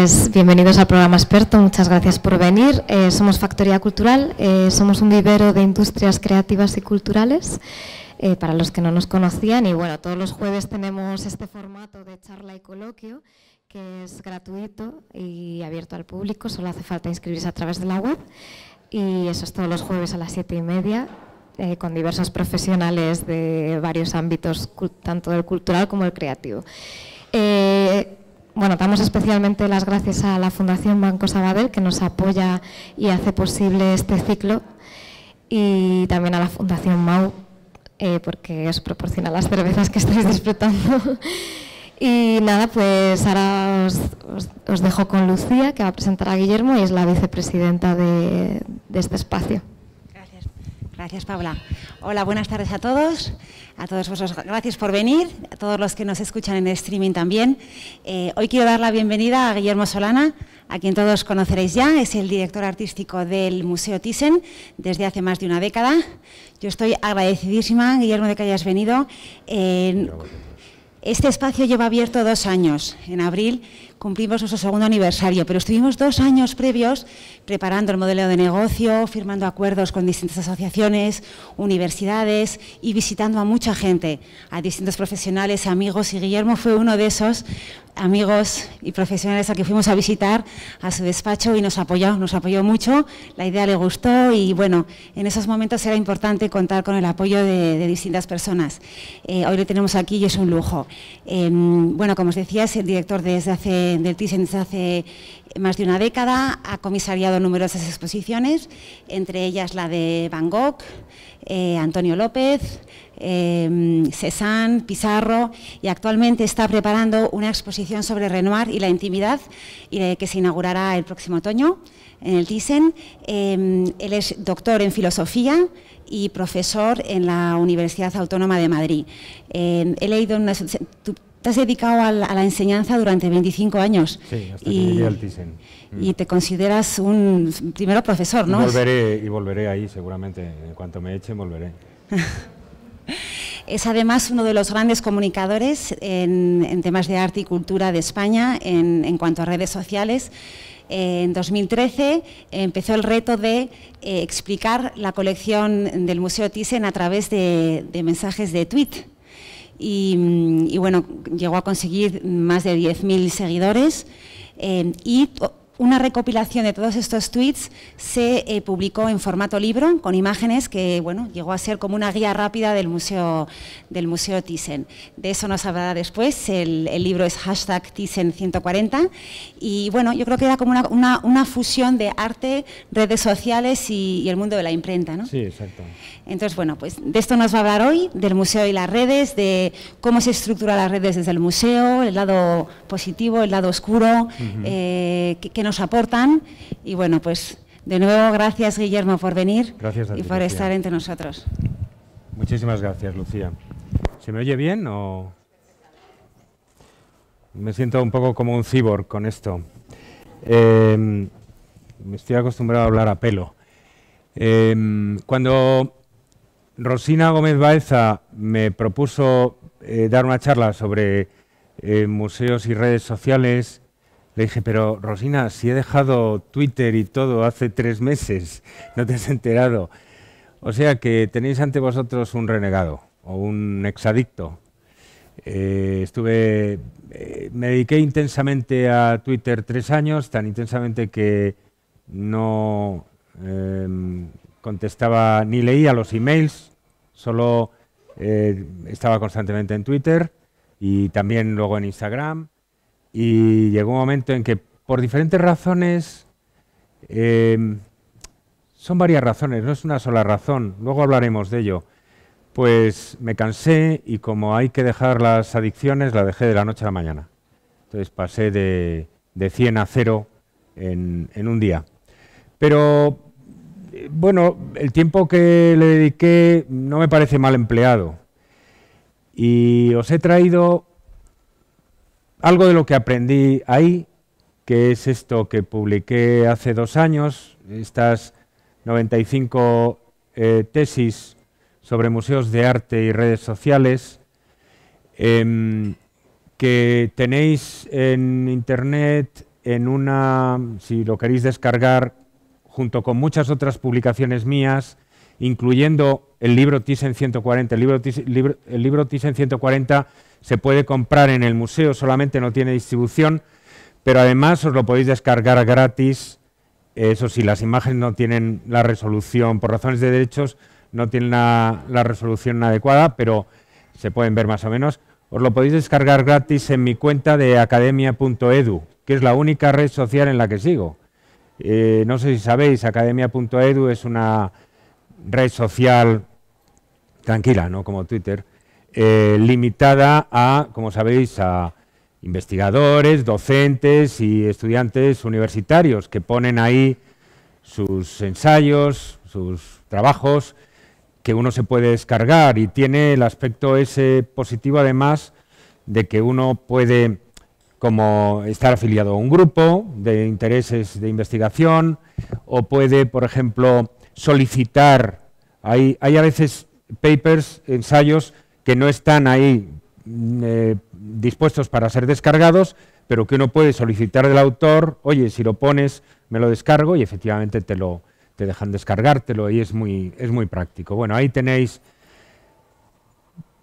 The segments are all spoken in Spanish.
Pues bienvenidos al programa experto, muchas gracias por venir. Eh, somos Factoría Cultural, eh, somos un vivero de industrias creativas y culturales, eh, para los que no nos conocían. Y bueno, todos los jueves tenemos este formato de charla y coloquio, que es gratuito y abierto al público, solo hace falta inscribirse a través de la web. Y eso es todos los jueves a las siete y media. con diversos profesionales de varios ámbitos, tanto del cultural como el creativo bueno, damos especialmente las gracias a la Fundación Banco Sabadell, que nos apoya y hace posible este ciclo, y también a la Fundación MAU, eh, porque os proporciona las cervezas que estáis disfrutando. y nada, pues ahora os, dejo con Lucía, que va a presentar a Guillermo, y es la vicepresidenta de este espacio. Gracias, Paula. Hola, buenas tardes a todos. A todos vosotros, gracias por venir. A todos los que nos escuchan en streaming también. Eh, hoy quiero dar la bienvenida a Guillermo Solana, a quien todos conoceréis ya. Es el director artístico del Museo Thyssen desde hace más de una década. Yo estoy agradecidísima, Guillermo, de que hayas venido. este espacio lleva abierto dos años. En abril cumplimos nuestro segundo aniversario, pero estuvimos dos años previos preparando el modelo de negocio, firmando acuerdos con distintas asociaciones, universidades y visitando a mucha gente, a distintos profesionales, amigos, y Guillermo fue uno de esos amigos y profesionales a que fuimos a visitar a su despacho y nos apoyó, nos apoyó mucho, la idea le gustó y bueno, en esos momentos era importante contar con el apoyo de, distintas personas. Eh, hoy lo tenemos aquí y es un lujo. Em, bueno, como os decía, es el director desde del TISEN desde hace más de una década, ha comisariado numerosas exposiciones, entre ellas la de Van Gogh, eh, Antonio López, eh, Pizarro, y actualmente está preparando una exposición sobre Renoir y la intimidad, que se inaugurará el próximo otoño en el Thyssen. Em, él es doctor en filosofía y profesor en la Universidad Autónoma de Madrid. Em, he leído tú, te has dedicado a la, enseñanza durante 25 años. y, te consideras un primero profesor, ¿no? volveré, y volveré ahí seguramente. En cuanto me eche volveré. Es además uno de los grandes comunicadores en, temas de arte y cultura de España en, cuanto a redes sociales. Eh, en 2013 empezó el reto de eh, explicar la colección del Museo Thyssen a través de, mensajes de tweet. Y, bueno, llegó a conseguir más de 10.000 seguidores eh, y una recopilación de todos estos tweets se eh, publicó en formato libro con imágenes que bueno, llegó a ser como una guía rápida del Museo, del museo Thyssen. De eso nos hablará después. El, el libro es hashtag Thyssen 140. Y bueno, yo creo que era como una, una, una fusión de arte, redes sociales y, el mundo de la imprenta. ¿no? Sí, exacto. Entonces, bueno, pues de esto nos va a hablar hoy, del museo y las redes, de cómo se estructura las redes desde el museo, el lado positivo, el lado oscuro, que, eh, que nos nos aportan. Y bueno, pues de nuevo, gracias Guillermo por venir y por estar entre nosotros. Muchísimas gracias, Lucía. ¿Se me oye bien o...? Me siento un poco como un cyborg con esto. Em, me estoy acostumbrado a hablar a pelo. Em, cuando Rosina Gómez Baeza me propuso eh, dar una charla sobre eh, museos y redes sociales le dije, pero Rosina, si he dejado Twitter y todo hace tres meses, no te has enterado. O sea que tenéis ante vosotros un renegado o un exadicto. Eh, estuve, eh, me dediqué intensamente a Twitter tres años, tan intensamente que no em, contestaba ni leía los emails, solo eh, estaba constantemente en Twitter y también luego en Instagram. Y llegó un momento en que, por diferentes razones, em, son varias razones, no es una sola razón, luego hablaremos de ello, pues me cansé y como hay que dejar las adicciones, la dejé de la noche a la mañana. Entonces pasé de, de 100 a 0 en, en un día. Pero eh, bueno, el tiempo que le dediqué no me parece mal empleado. Y os he traído algo de lo que aprendí ahí, que es esto que publiqué hace dos años, estas 95 eh, tesis sobre museos de arte y redes sociales, em, que tenéis en internet en una, si lo queréis descargar, junto con muchas otras publicaciones mías, incluyendo el libro Thyssen 140. El libro, el 140 se puede comprar en el museo, solamente no tiene distribución, pero además os lo podéis descargar gratis. Eso sí, las imágenes no tienen la resolución, por razones de derechos, no tienen la, resolución adecuada, pero se pueden ver más o menos. Os lo podéis descargar gratis en mi cuenta de academia.edu, que es la única red social en la que sigo. Eh, no sé si sabéis, academia.edu es una red social tranquila, no como Twitter, eh, limitada a, como sabéis, a investigadores, docentes y estudiantes universitarios que ponen ahí sus ensayos, sus trabajos, que uno se puede descargar y tiene el aspecto ese positivo además de que uno puede como estar afiliado a un grupo de intereses de investigación o puede, por ejemplo, solicitar, hay, hay a veces papers, ensayos que no están ahí mm, eh, dispuestos para ser descargados, pero que uno puede solicitar del autor, oye, si lo pones, me lo descargo y efectivamente te lo te dejan descargártelo y es muy, es muy práctico. Bueno, ahí tenéis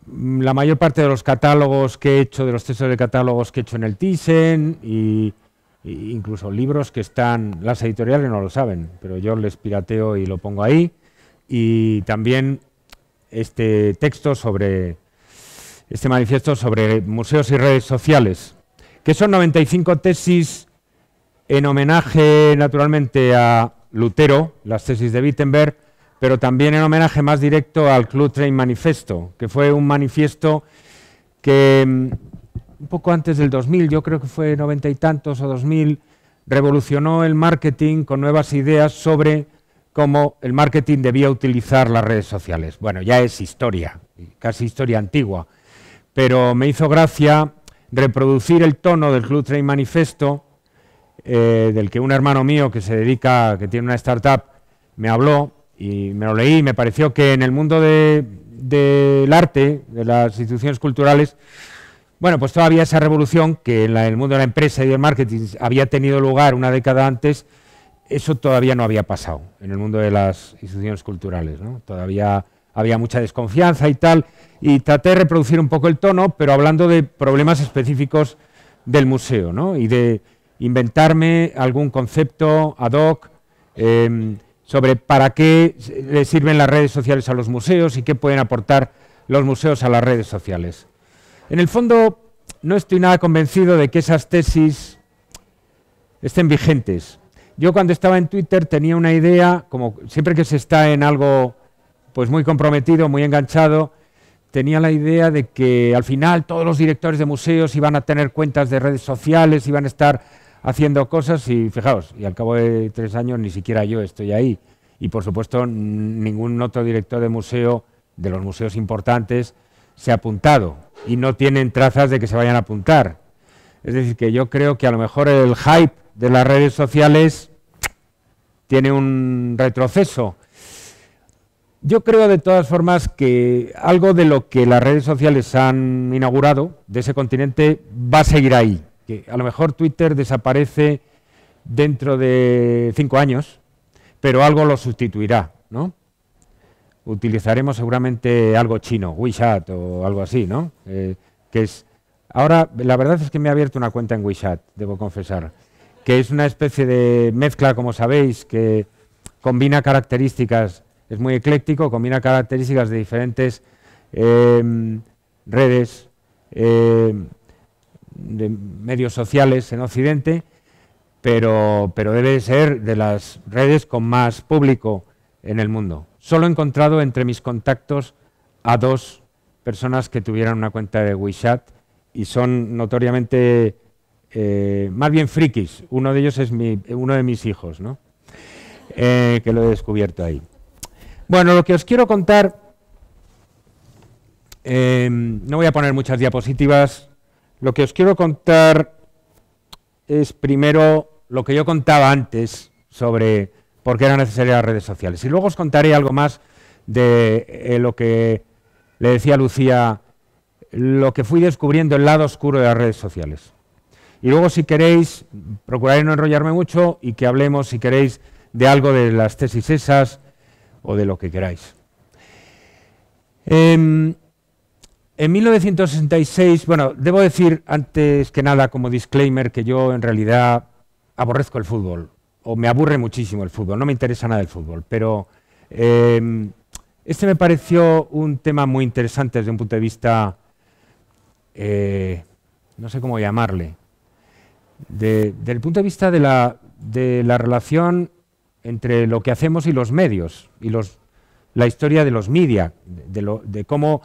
mm, la mayor parte de los catálogos que he hecho, de los textos de catálogos que he hecho en el Thyssen y, incluso libros que están, las editoriales no lo saben, pero yo les pirateo y lo pongo ahí. Y también este texto sobre, este manifiesto sobre museos y redes sociales, que son 95 tesis en homenaje naturalmente a Lutero, las tesis de Wittenberg, pero también en homenaje más directo al Club Train Manifesto, que fue un manifiesto que mm, un poco antes del 2000, yo creo que fue noventa y tantos o 2000, revolucionó el marketing con nuevas ideas sobre cómo el marketing debía utilizar las redes sociales. Bueno, ya es historia, casi historia antigua, pero me hizo gracia reproducir el tono del Club Trade Manifesto, eh, del que un hermano mío que se dedica, que tiene una startup, me habló y me lo leí y me pareció que en el mundo del arte, de las instituciones culturales, bueno, pues todavía esa revolución que en el mundo de la empresa y del marketing había tenido lugar una década antes, eso todavía no había pasado en el mundo de las instituciones culturales, Todavía había mucha desconfianza y tal, y traté de reproducir un poco el tono, pero hablando de problemas específicos del museo, ¿no? Y de inventarme algún concepto ad hoc em, sobre para qué le sirven las redes sociales a los museos y qué pueden aportar los museos a las redes sociales. En el fondo, no estoy nada convencido de que esas tesis estén vigentes. Yo cuando estaba en Twitter tenía una idea, como siempre que se está en algo pues muy comprometido, muy enganchado, tenía la idea de que al final todos los directores de museos iban a tener cuentas de redes sociales, iban a estar haciendo cosas y fijaos, y al cabo de tres años ni siquiera yo estoy ahí. Y por supuesto ningún otro director de museo, de los museos importantes, se ha apuntado y no tienen trazas de que se vayan a apuntar. Es decir, que yo creo que a lo mejor el hype de las redes sociales tiene un retroceso. Yo creo de todas formas que algo de lo que las redes sociales han inaugurado de ese continente va a seguir ahí. Que a lo mejor Twitter desaparece dentro de cinco años, pero algo lo sustituirá, ¿no? Utilizaremos seguramente algo chino, WeChat o algo así, ¿no? Eh, que es ahora la verdad es que me he abierto una cuenta en WeChat, debo confesar que es una especie de mezcla, como sabéis, que combina características, es muy ecléctico, combina características de diferentes em, redes em, de medios sociales en Occidente, pero, pero debe ser de las redes con más público en el mundo. Solo he encontrado entre mis contactos a dos personas que tuvieran una cuenta de WeChat y son notoriamente eh, más bien frikis. Uno de ellos es mi, uno de mis hijos, eh, que lo he descubierto ahí. Bueno, lo que os quiero contar, em, no voy a poner muchas diapositivas, lo que os quiero contar es primero lo que yo contaba antes sobre por qué eran necesarias las redes sociales. Y luego os contaré algo más de eh, lo que le decía Lucía, lo que fui descubriendo el lado oscuro de las redes sociales. Y luego, si queréis, procuraré no enrollarme mucho y que hablemos, si queréis, de algo de las tesis esas o de lo que queráis. Em, en 1966, bueno, debo decir antes que nada como disclaimer que yo en realidad aborrezco el fútbol, o me aburre muchísimo el fútbol, no me interesa nada el fútbol, pero em, este me pareció un tema muy interesante desde un punto de vista, eh, no sé cómo llamarle, de, desde el punto de vista de la, relación entre lo que hacemos y los medios, y la historia de los media, de, cómo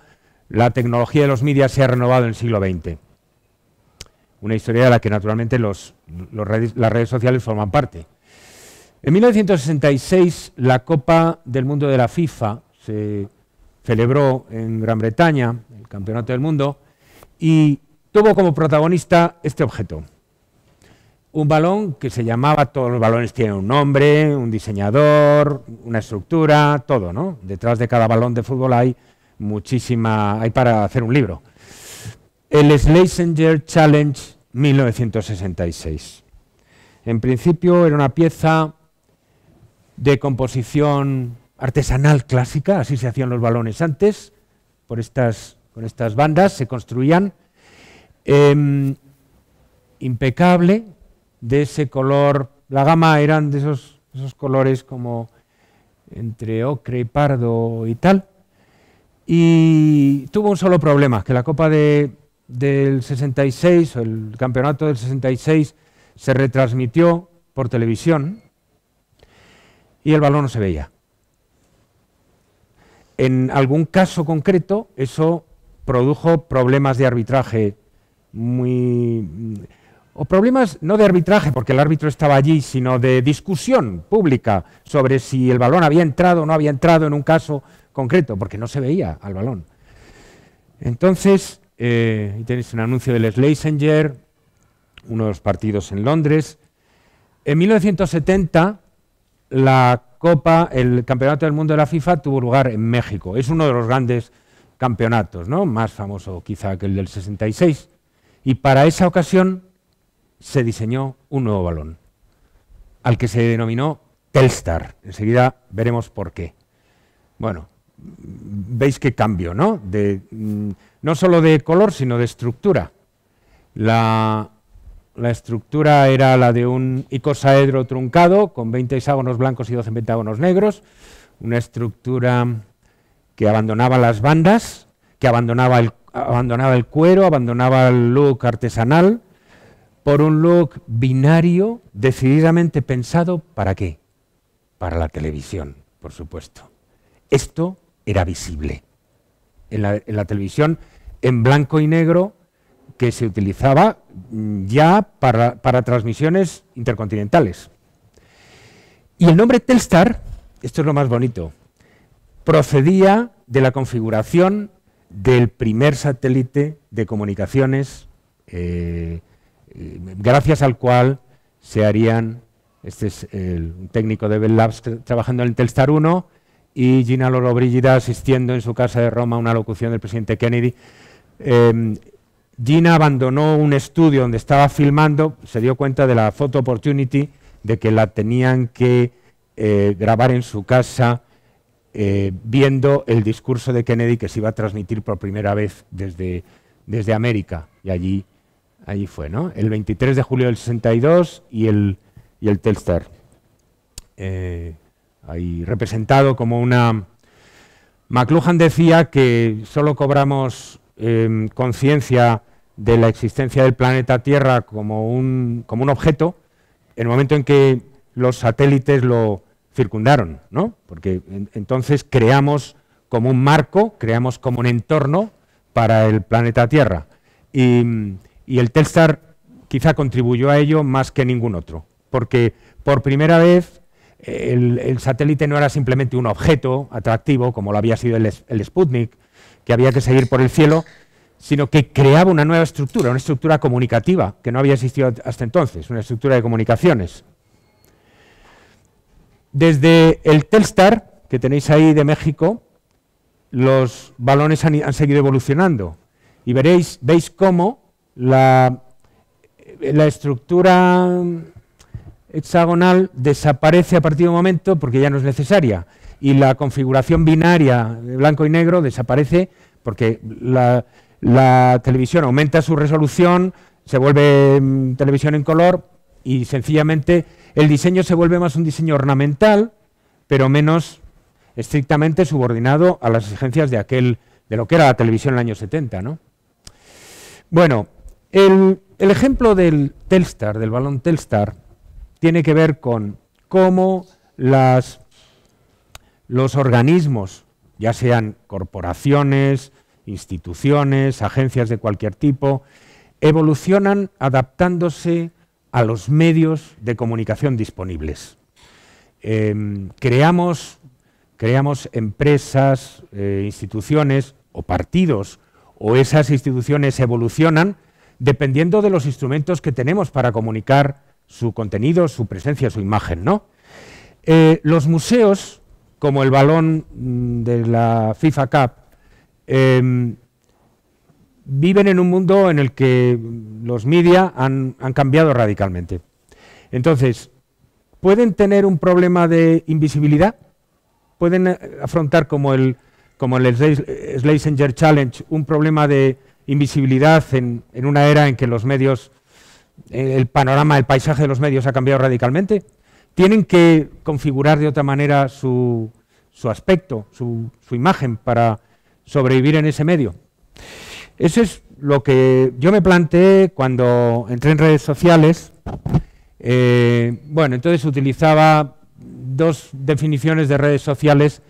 la tecnología de los medios se ha renovado en el siglo XX. Una historia de la que naturalmente las redes sociales forman parte. En 1966 la Copa del Mundo de la FIFA se celebró en Gran Bretaña, el Campeonato del Mundo, y tuvo como protagonista este objeto un balón que se llamaba, todos los balones tienen un nombre, un diseñador, una estructura, todo, ¿no? Detrás de cada balón de fútbol hay muchísima, hay para hacer un libro. El Schlesinger Challenge 1966. En principio era una pieza de composición artesanal clásica, así se hacían los balones antes, por estas, con estas bandas se construían. Em, impecable, de ese color, la gama eran de esos, colores como entre ocre y pardo y tal. Y tuvo un solo problema, que la Copa del 66 el campeonato del 66 se retransmitió por televisión y el balón no se veía. En algún caso concreto eso produjo problemas de arbitraje muy o problemas no de arbitraje, porque el árbitro estaba allí, sino de discusión pública sobre si el balón había entrado o no había entrado en un caso concreto, porque no se veía al balón. Entonces, eh, tenéis un anuncio del Schlesinger, uno de los partidos en Londres. En 1970, la Copa, el Campeonato del Mundo de la FIFA tuvo lugar en México. Es uno de los grandes campeonatos, ¿no? Más famoso quizá que el del 66. Y para esa ocasión se diseñó un nuevo balón, al que se denominó Telstar. Enseguida veremos por qué. Bueno, veis qué cambio, ¿no? De, mm, no solo de color, sino de estructura. La, estructura era la de un icosaedro truncado con 20 hexágonos blancos y 12 pentágonos negros, una estructura que abandonaba las bandas, que abandonaba el cuero, abandonaba el look artesanal, por un look binario decididamente pensado para qué? Para la televisión, por supuesto. Esto era visible. En la, televisión en blanco y negro que se utilizaba mm, ya para, transmisiones intercontinentales. Y el nombre Telstar, esto es lo más bonito, procedía de la configuración del primer satélite de comunicaciones eh, eh, gracias al cual se harían, este es el, técnico de Bell Labs trabajando en el Telstar 1 y Gina Lollobrigida asistiendo en su casa de Roma a una locución del presidente Kennedy. Em, Gina abandonó un estudio donde estaba filmando, se dio cuenta de la photo opportunity, de que la tenían que eh, grabar en su casa eh, viendo el discurso de Kennedy que se iba a transmitir por primera vez desde, desde América. Y allí ahí fue, ¿no? El 23 de julio del 62 y el, y el Telstar. Eh, ahí representado como una... McLuhan decía que solo cobramos em, conciencia de la existencia del planeta Tierra como un, como un objeto en el momento en que los satélites lo circundaron, ¿no? Porque entonces creamos como un marco, creamos como un entorno para el planeta Tierra. Y, y el Telstar quizá contribuyó a ello más que ningún otro, porque por primera vez eh, el, satélite no era simplemente un objeto atractivo, como lo había sido el, Sputnik, que había que seguir por el cielo, sino que creaba una nueva estructura, una estructura comunicativa, que no había existido hasta entonces, una estructura de comunicaciones. Desde el Telstar, que tenéis ahí de México, los balones han, han seguido evolucionando. Y veréis, veis cómo la, estructura hexagonal desaparece a partir de un momento porque ya no es necesaria y la configuración binaria de blanco y negro desaparece porque la, televisión aumenta su resolución, se vuelve mm, televisión en color y sencillamente el diseño se vuelve más un diseño ornamental, pero menos estrictamente subordinado a las exigencias de aquel de lo que era la televisión en el año 70, ¿no? Bueno, el, ejemplo del Telstar, del balón Telstar, tiene que ver con cómo los organismos, ya sean corporaciones, instituciones, agencias de cualquier tipo, evolucionan adaptándose a los medios de comunicación disponibles. Em, creamos, empresas, eh, instituciones o partidos, o esas instituciones evolucionan dependiendo de los instrumentos que tenemos para comunicar su contenido, su presencia, su imagen. ¿no? Eh, los museos, como el balón mm, de la FIFA Cup, em, viven en un mundo en el que los media han, cambiado radicalmente. Entonces, ¿pueden tener un problema de invisibilidad? ¿Pueden eh, afrontar como el, como el Schlesinger Challenge un problema de invisibilidad en, una era en que los medios, eh, el panorama, el paisaje de los medios ha cambiado radicalmente? ¿Tienen que configurar de otra manera su, aspecto, su, imagen para sobrevivir en ese medio? Eso es lo que yo me planteé cuando entré en redes sociales. Eh, bueno, entonces utilizaba dos definiciones de redes sociales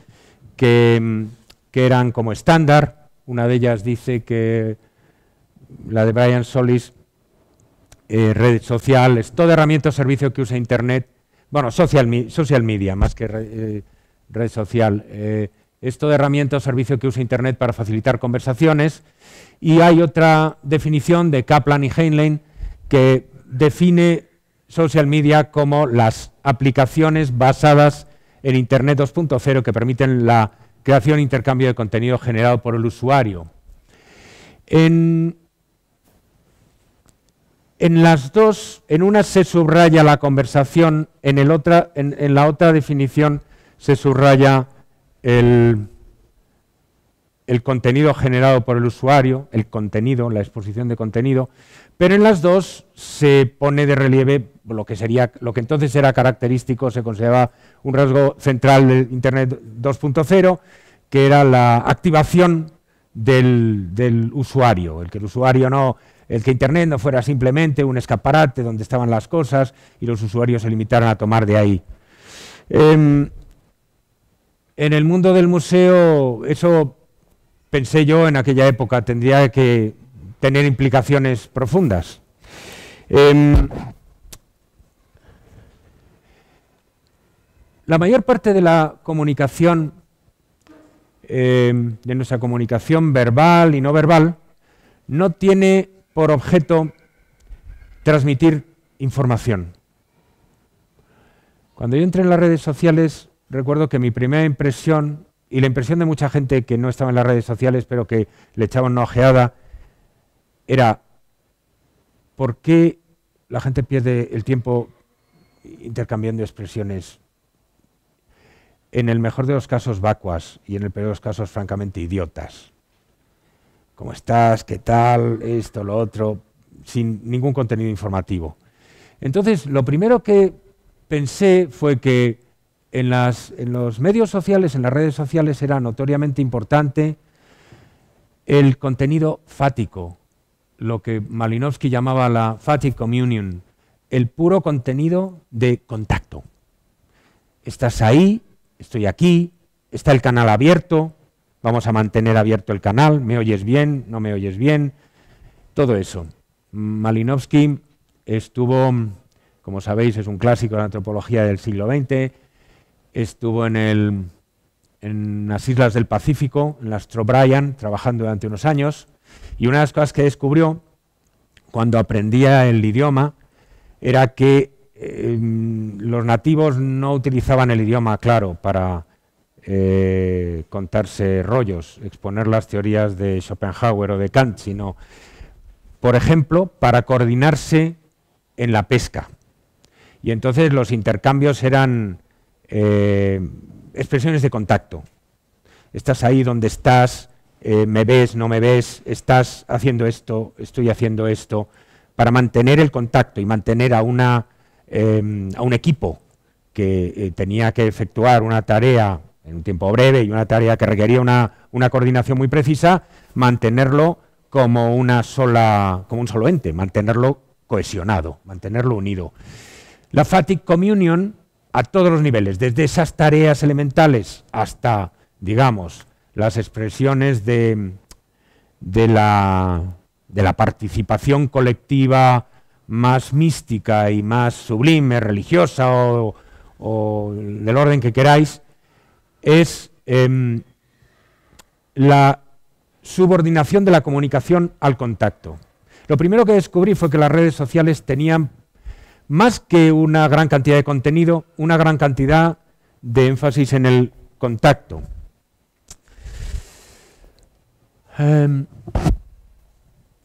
que, que, eran como estándar. Una de ellas dice que la de Brian Solis, eh, red redes sociales, toda herramienta o servicio que usa Internet, bueno, social, social media más que eh, red social, eh, es todo herramienta o servicio que usa Internet para facilitar conversaciones. Y hay otra definición de Kaplan y Heinlein que define social media como las aplicaciones basadas en Internet 2.0 que permiten la creación e intercambio de contenido generado por el usuario. En en las dos, en una se subraya la conversación, en, la otra definición se subraya el, contenido generado por el usuario, el contenido, la exposición de contenido, pero en las dos se pone de relieve lo que sería lo que entonces era característico, se consideraba un rasgo central del Internet 2.0, que era la activación del, del, usuario, el que el usuario no el que Internet no fuera simplemente un escaparate donde estaban las cosas y los usuarios se limitaran a tomar de ahí. Em, en el mundo del museo, eso pensé yo en aquella época, tendría que tener implicaciones profundas. Em, la mayor parte de la comunicación, em, de nuestra comunicación verbal y no verbal, no tiene por objeto transmitir información. Cuando yo entré en las redes sociales, recuerdo que mi primera impresión, y la impresión de mucha gente que no estaba en las redes sociales, pero que le echaba una ojeada, era, ¿por qué la gente pierde el tiempo intercambiando expresiones? En el mejor de los casos vacuas y en el peor de los casos francamente idiotas. ¿Cómo estás? ¿Qué tal? Esto, lo otro, sin ningún contenido informativo. Entonces, lo primero que pensé fue que en, los medios sociales, en las redes sociales, era notoriamente importante el contenido fático, lo que Malinowski llamaba la fatic communion, el puro contenido de contacto. Estás ahí, estoy aquí, está el canal abierto, Vamos a mantener abierto el canal, ¿me oyes bien? ¿No me oyes bien? Todo eso. Malinowski estuvo, como sabéis, es un clásico de la antropología del siglo XX, estuvo en, las islas del Pacífico, en las Trobriand, trabajando durante unos años, y una de las cosas que descubrió cuando aprendía el idioma era que eh, los nativos no utilizaban el idioma, claro, para, eh, contarse rollos, exponer las teorías de Schopenhauer o de Kant, sino, por ejemplo, para coordinarse en la pesca. Y entonces los intercambios eran eh, expresiones de contacto. Estás ahí donde estás, eh, me ves, no me ves, estás haciendo esto, estoy haciendo esto, para mantener el contacto y mantener a, una, a un equipo que tenía que efectuar una tarea en un tiempo breve y una tarea que requería una, coordinación muy precisa, mantenerlo como, una sola, como un solo ente, mantenerlo cohesionado, mantenerlo unido. La Fatic Communion a todos los niveles, desde esas tareas elementales hasta, digamos, las expresiones de, de, la, participación colectiva más mística y más sublime, religiosa o del orden que queráis, es em, la subordinación de la comunicación al contacto. Lo primero que descubrí fue que las redes sociales tenían más que una gran cantidad de contenido, una gran cantidad de énfasis en el contacto. Em,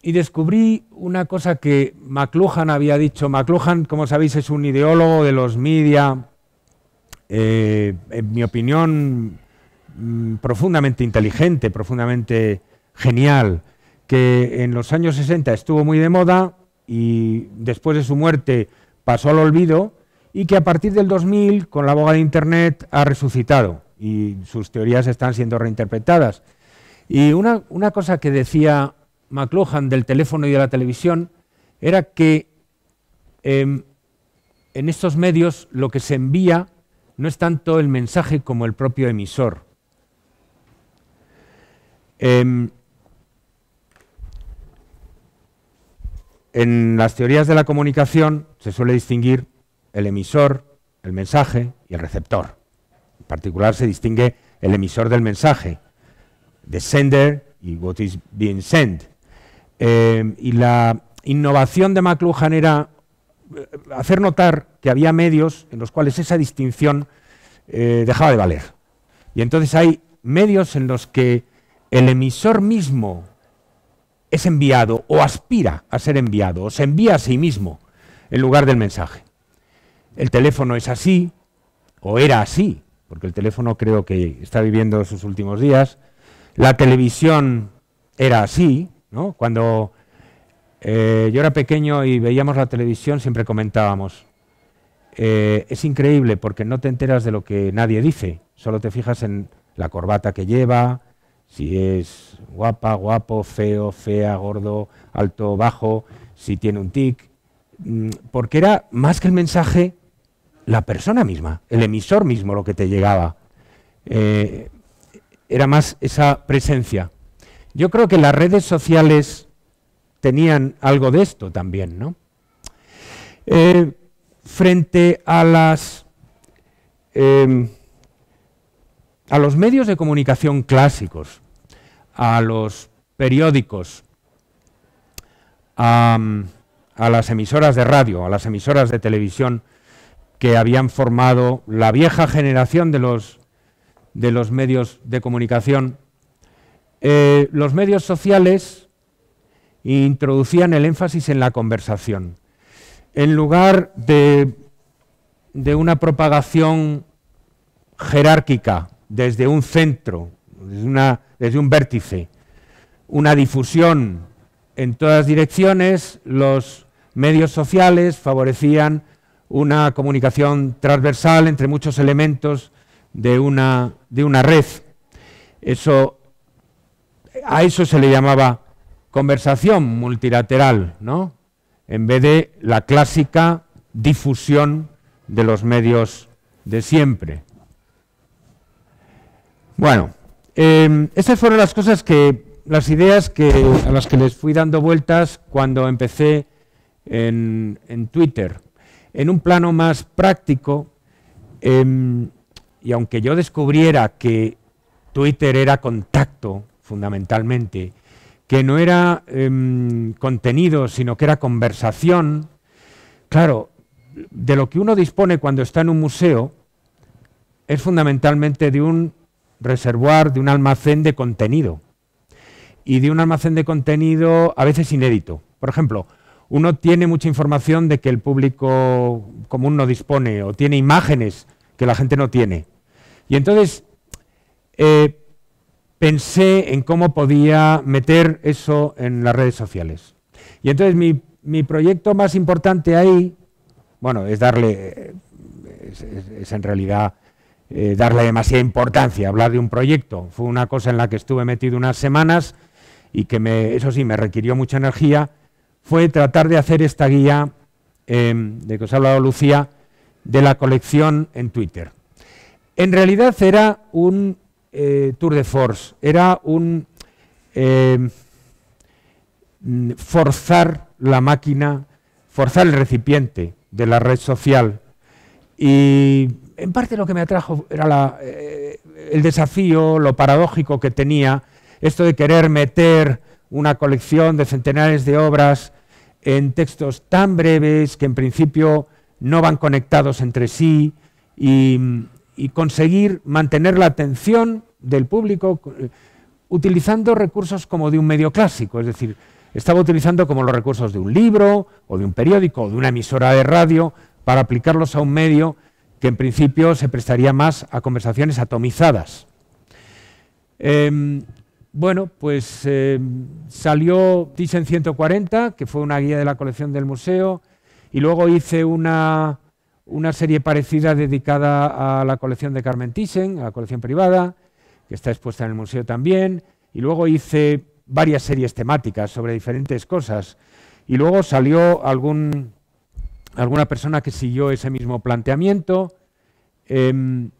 y descubrí una cosa que McLuhan había dicho. McLuhan, como sabéis, es un ideólogo de los media, eh, en mi opinión, mm, profundamente inteligente, profundamente genial, que en los años 60 estuvo muy de moda y después de su muerte pasó al olvido y que a partir del 2000, con la boga de Internet, ha resucitado y sus teorías están siendo reinterpretadas. Y una, cosa que decía McLuhan del teléfono y de la televisión era que em, en estos medios lo que se envía no es tanto el mensaje como el propio emisor. Em, en las teorías de la comunicación se suele distinguir el emisor, el mensaje y el receptor. En particular se distingue el emisor del mensaje, the sender y what is being sent. Em, y la innovación de McLuhan era hacer notar que había medios en los cuales esa distinción eh, dejaba de valer. Y entonces hay medios en los que el emisor mismo es enviado o aspira a ser enviado o se envía a sí mismo en lugar del mensaje. El teléfono es así o era así, porque el teléfono creo que está viviendo sus últimos días. La televisión era así, ¿no? Cuando eh, yo era pequeño y veíamos la televisión, siempre comentábamos. Eh, es increíble porque no te enteras de lo que nadie dice, solo te fijas en la corbata que lleva, si es guapa, guapo, feo, fea, gordo, alto, bajo, si tiene un tic, mm, porque era más que el mensaje la persona misma, el emisor mismo lo que te llegaba. Eh, era más esa presencia. Yo creo que las redes sociales tenían algo de esto también, ¿no? Eh, frente em, a los medios de comunicación clásicos, a los periódicos, a, las emisoras de radio, a las emisoras de televisión que habían formado la vieja generación de los, medios de comunicación, eh, los medios sociales introducían el énfasis en la conversación. En lugar de, una propagación jerárquica desde un centro, desde, desde un vértice, una difusión en todas direcciones, los medios sociales favorecían una comunicación transversal entre muchos elementos de una, de una red. Eso, a eso se le llamaba conversación multilateral, ¿no? En vez de la clásica difusión de los medios de siempre. Bueno, em, esas fueron las cosas que, las ideas que, a las que les fui dando vueltas cuando empecé en, Twitter. En un plano más práctico, em, y aunque yo descubriera que Twitter era contacto fundamentalmente, que no era em, contenido, sino que era conversación. Claro, de lo que uno dispone cuando está en un museo es fundamentalmente de un reservoir, de un almacén de contenido. Y de un almacén de contenido a veces inédito. Por ejemplo, uno tiene mucha información de que el público común no dispone o tiene imágenes que la gente no tiene. Y entonces, eh, pensé en cómo podía meter eso en las redes sociales. Y entonces mi, proyecto más importante ahí, bueno, es darle, eh, es, en realidad eh, darle demasiada importancia, hablar de un proyecto. Fue una cosa en la que estuve metido unas semanas y que me, eso sí me requirió mucha energía, fue tratar de hacer esta guía em, de que os ha hablado Lucía, de la colección en Twitter. En realidad era un eh, tour de force, era un eh, mm, forzar la máquina, forzar el recipiente de la red social. Y en parte lo que me atrajo era eh, el desafío, lo paradójico que tenía, esto de querer meter una colección de centenares de obras en textos tan breves que en principio no van conectados entre sí y mm, y conseguir mantener la atención del público eh, utilizando recursos como de un medio clásico, es decir, estaba utilizando como los recursos de un libro o de un periódico o de una emisora de radio para aplicarlos a un medio que en principio se prestaría más a conversaciones atomizadas. Em, bueno, pues em, salió Thyssen 140, que fue una guía de la colección del museo, y luego hice una una serie parecida dedicada a la colección de Carmen Thyssen, a la colección privada, que está expuesta en el museo también, y luego hice varias series temáticas sobre diferentes cosas, y luego salió algún, alguna persona que siguió ese mismo planteamiento, em,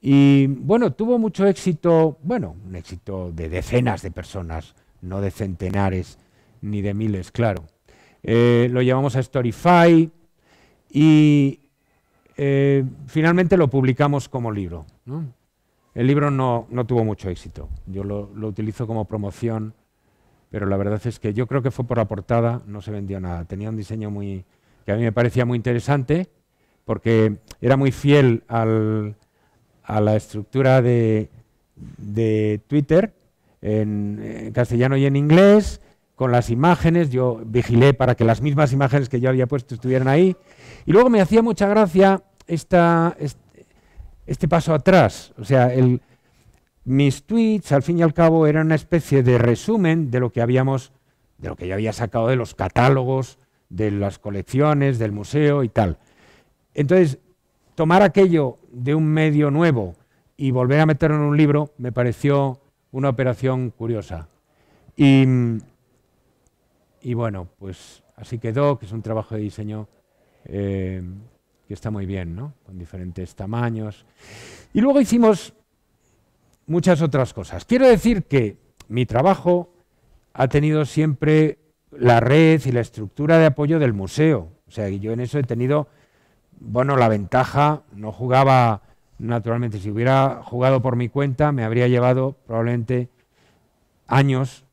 y bueno, tuvo mucho éxito, bueno, un éxito de decenas de personas, no de centenares ni de miles, claro. Eh, lo llevamos a Storyfy y eh, finalmente lo publicamos como libro. El libro no, tuvo mucho éxito. Yo lo, utilizo como promoción, pero la verdad es que yo creo que fue por la portada, no se vendió nada. Tenía un diseño muy que a mí me parecía muy interesante, porque era muy fiel a la estructura de, Twitter, en castellano y en inglés, con las imágenes. Yo vigilé para que las mismas imágenes que yo había puesto estuvieran ahí y luego me hacía mucha gracia este, paso atrás. O sea, el, mis tweets, al fin y al cabo, eran una especie de resumen de lo que habíamos, de lo que yo había sacado de los catálogos, de las colecciones, del museo y tal. Entonces, tomar aquello de un medio nuevo y volver a meterlo en un libro me pareció una operación curiosa. Y, y bueno, pues así quedó, que es un trabajo de diseño eh, que está muy bien, ¿no? Con diferentes tamaños. Y luego hicimos muchas otras cosas. Quiero decir que mi trabajo ha tenido siempre la red y la estructura de apoyo del museo. O sea, yo en eso he tenido, bueno, la ventaja, no jugaba naturalmente, si hubiera jugado por mi cuenta, me habría llevado probablemente años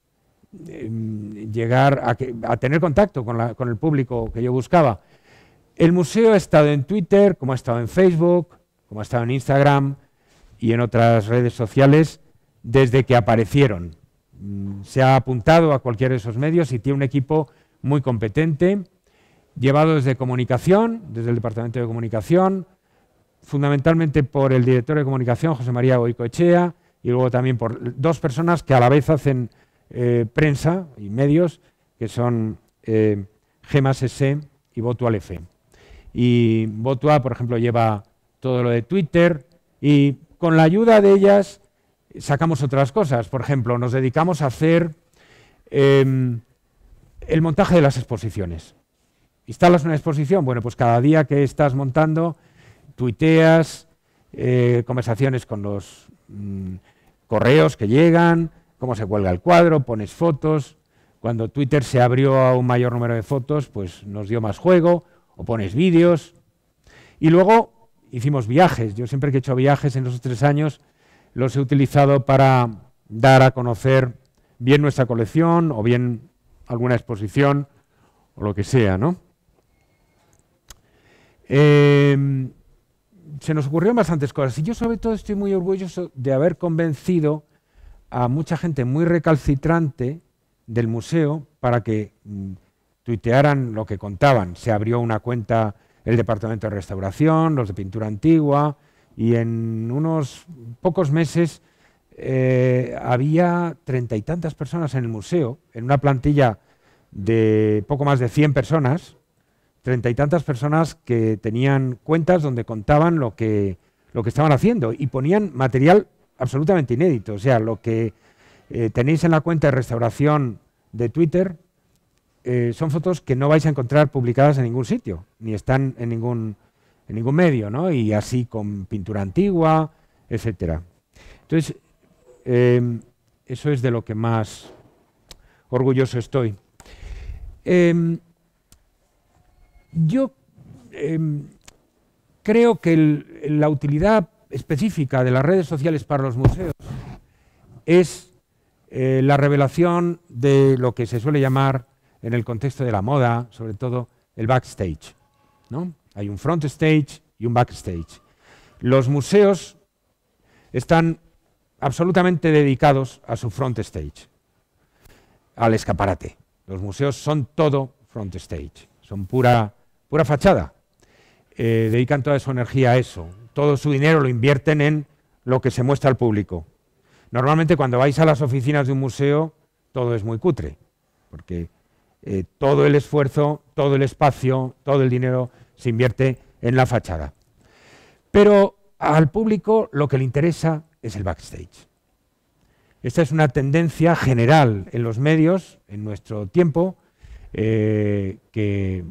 em, llegar a, tener contacto con el público que yo buscaba. El museo ha estado en Twitter, como ha estado en Facebook, como ha estado en Instagram y en otras redes sociales desde que aparecieron. Mm, se ha apuntado a cualquiera de esos medios y tiene un equipo muy competente, llevado desde comunicación, desde el Departamento de Comunicación, fundamentalmente por el director de comunicación, José María Goicoechea, y luego también por dos personas que a la vez hacen eh, prensa y medios, que son eh, Gemas S y Voto F y Botua, por ejemplo, lleva todo lo de Twitter y con la ayuda de ellas sacamos otras cosas. Por ejemplo, nos dedicamos a hacer em, el montaje de las exposiciones. ¿Instalas una exposición? Bueno, pues cada día que estás montando, tuiteas, eh, conversaciones con los mm, correos que llegan, cómo se cuelga el cuadro, pones fotos. Cuando Twitter se abrió a un mayor número de fotos, pues nos dio más juego o pones vídeos. Y luego hicimos viajes. Yo siempre que he hecho viajes en los tres años, los he utilizado para dar a conocer bien nuestra colección o bien alguna exposición o lo que sea, ¿no? Em, se nos ocurrieron bastantes cosas y yo sobre todo estoy muy orgulloso de haber convencido a mucha gente muy recalcitrante del museo para que mm, tuitearan lo que contaban. Se abrió una cuenta el Departamento de Restauración, los de Pintura Antigua, y en unos pocos meses eh, había treinta y tantas personas en el museo, en una plantilla de poco más de 100 personas, treinta y tantas personas que tenían cuentas donde contaban lo que, lo que estaban haciendo y ponían material absolutamente inédito. O sea, lo que eh, tenéis en la cuenta de restauración de Twitter, eh, son fotos que no vais a encontrar publicadas en ningún sitio, ni están en ningún, medio, ¿no? Y así con pintura antigua, etcétera. Entonces, em, eso es de lo que más orgulloso estoy. Em, yo em, creo que la utilidad específica de las redes sociales para los museos es eh, la revelación de lo que se suele llamar en el contexto de la moda, sobre todo el backstage. ¿no? Hay un front stage y un backstage. Los museos están absolutamente dedicados a su front stage, al escaparate. Los museos son todo front stage, son pura, pura fachada. Eh, dedican toda su energía a eso. Todo su dinero lo invierten en lo que se muestra al público. Normalmente cuando vais a las oficinas de un museo, todo es muy cutre, porque eh, todo el esfuerzo, todo el espacio, todo el dinero se invierte en la fachada. Pero al público lo que le interesa es el backstage. Esta es una tendencia general en los medios, en nuestro tiempo, eh, que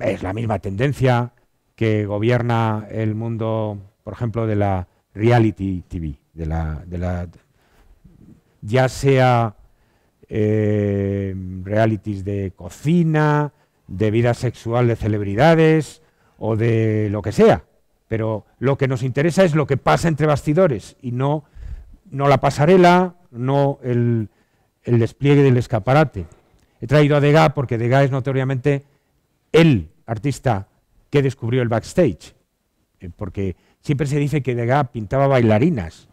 es la misma tendencia que gobierna el mundo, por ejemplo, de la reality TV, de la, de la ya sea Em, realities de cocina, de vida sexual de celebridades o de lo que sea. Pero lo que nos interesa es lo que pasa entre bastidores y no, no la pasarela, no el, el despliegue del escaparate. He traído a Degas porque Degas es notoriamente el artista que descubrió el backstage. Eh, porque siempre se dice que Degas pintaba bailarinas.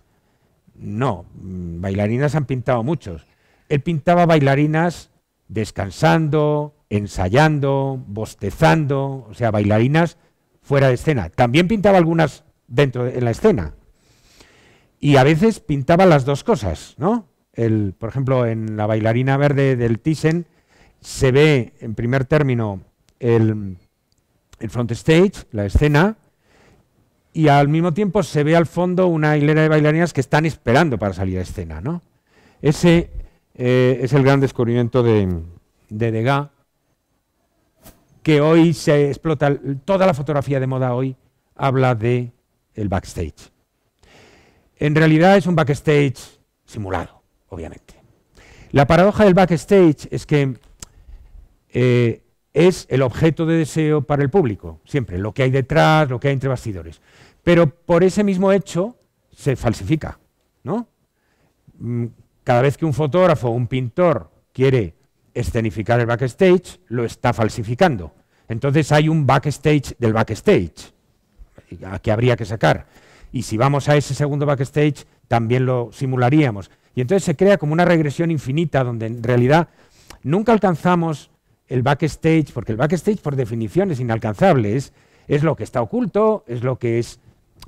No, mm, bailarinas han pintado muchos. Él pintaba bailarinas descansando, ensayando, bostezando, o sea, bailarinas fuera de escena. También pintaba algunas dentro de la escena. Y a veces pintaba las dos cosas, ¿no? El, por ejemplo, en la bailarina verde del Thyssen se ve en primer término el, el front stage, la escena, y al mismo tiempo se ve al fondo una hilera de bailarinas que están esperando para salir a escena, ¿no? Ese eh, es el gran descubrimiento de, Degas, que hoy se explota, toda la fotografía de moda hoy habla de el backstage. En realidad es un backstage simulado, obviamente. La paradoja del backstage es que eh, es el objeto de deseo para el público, siempre, lo que hay detrás, lo que hay entre bastidores. Pero por ese mismo hecho se falsifica, ¿no? Mm, cada vez que un fotógrafo o un pintor quiere escenificar el backstage, lo está falsificando. Entonces hay un backstage del backstage que habría que sacar. Y si vamos a ese segundo backstage, también lo simularíamos. Y entonces se crea como una regresión infinita donde en realidad nunca alcanzamos el backstage, porque el backstage por definición es inalcanzable, es, es lo que está oculto, es lo que es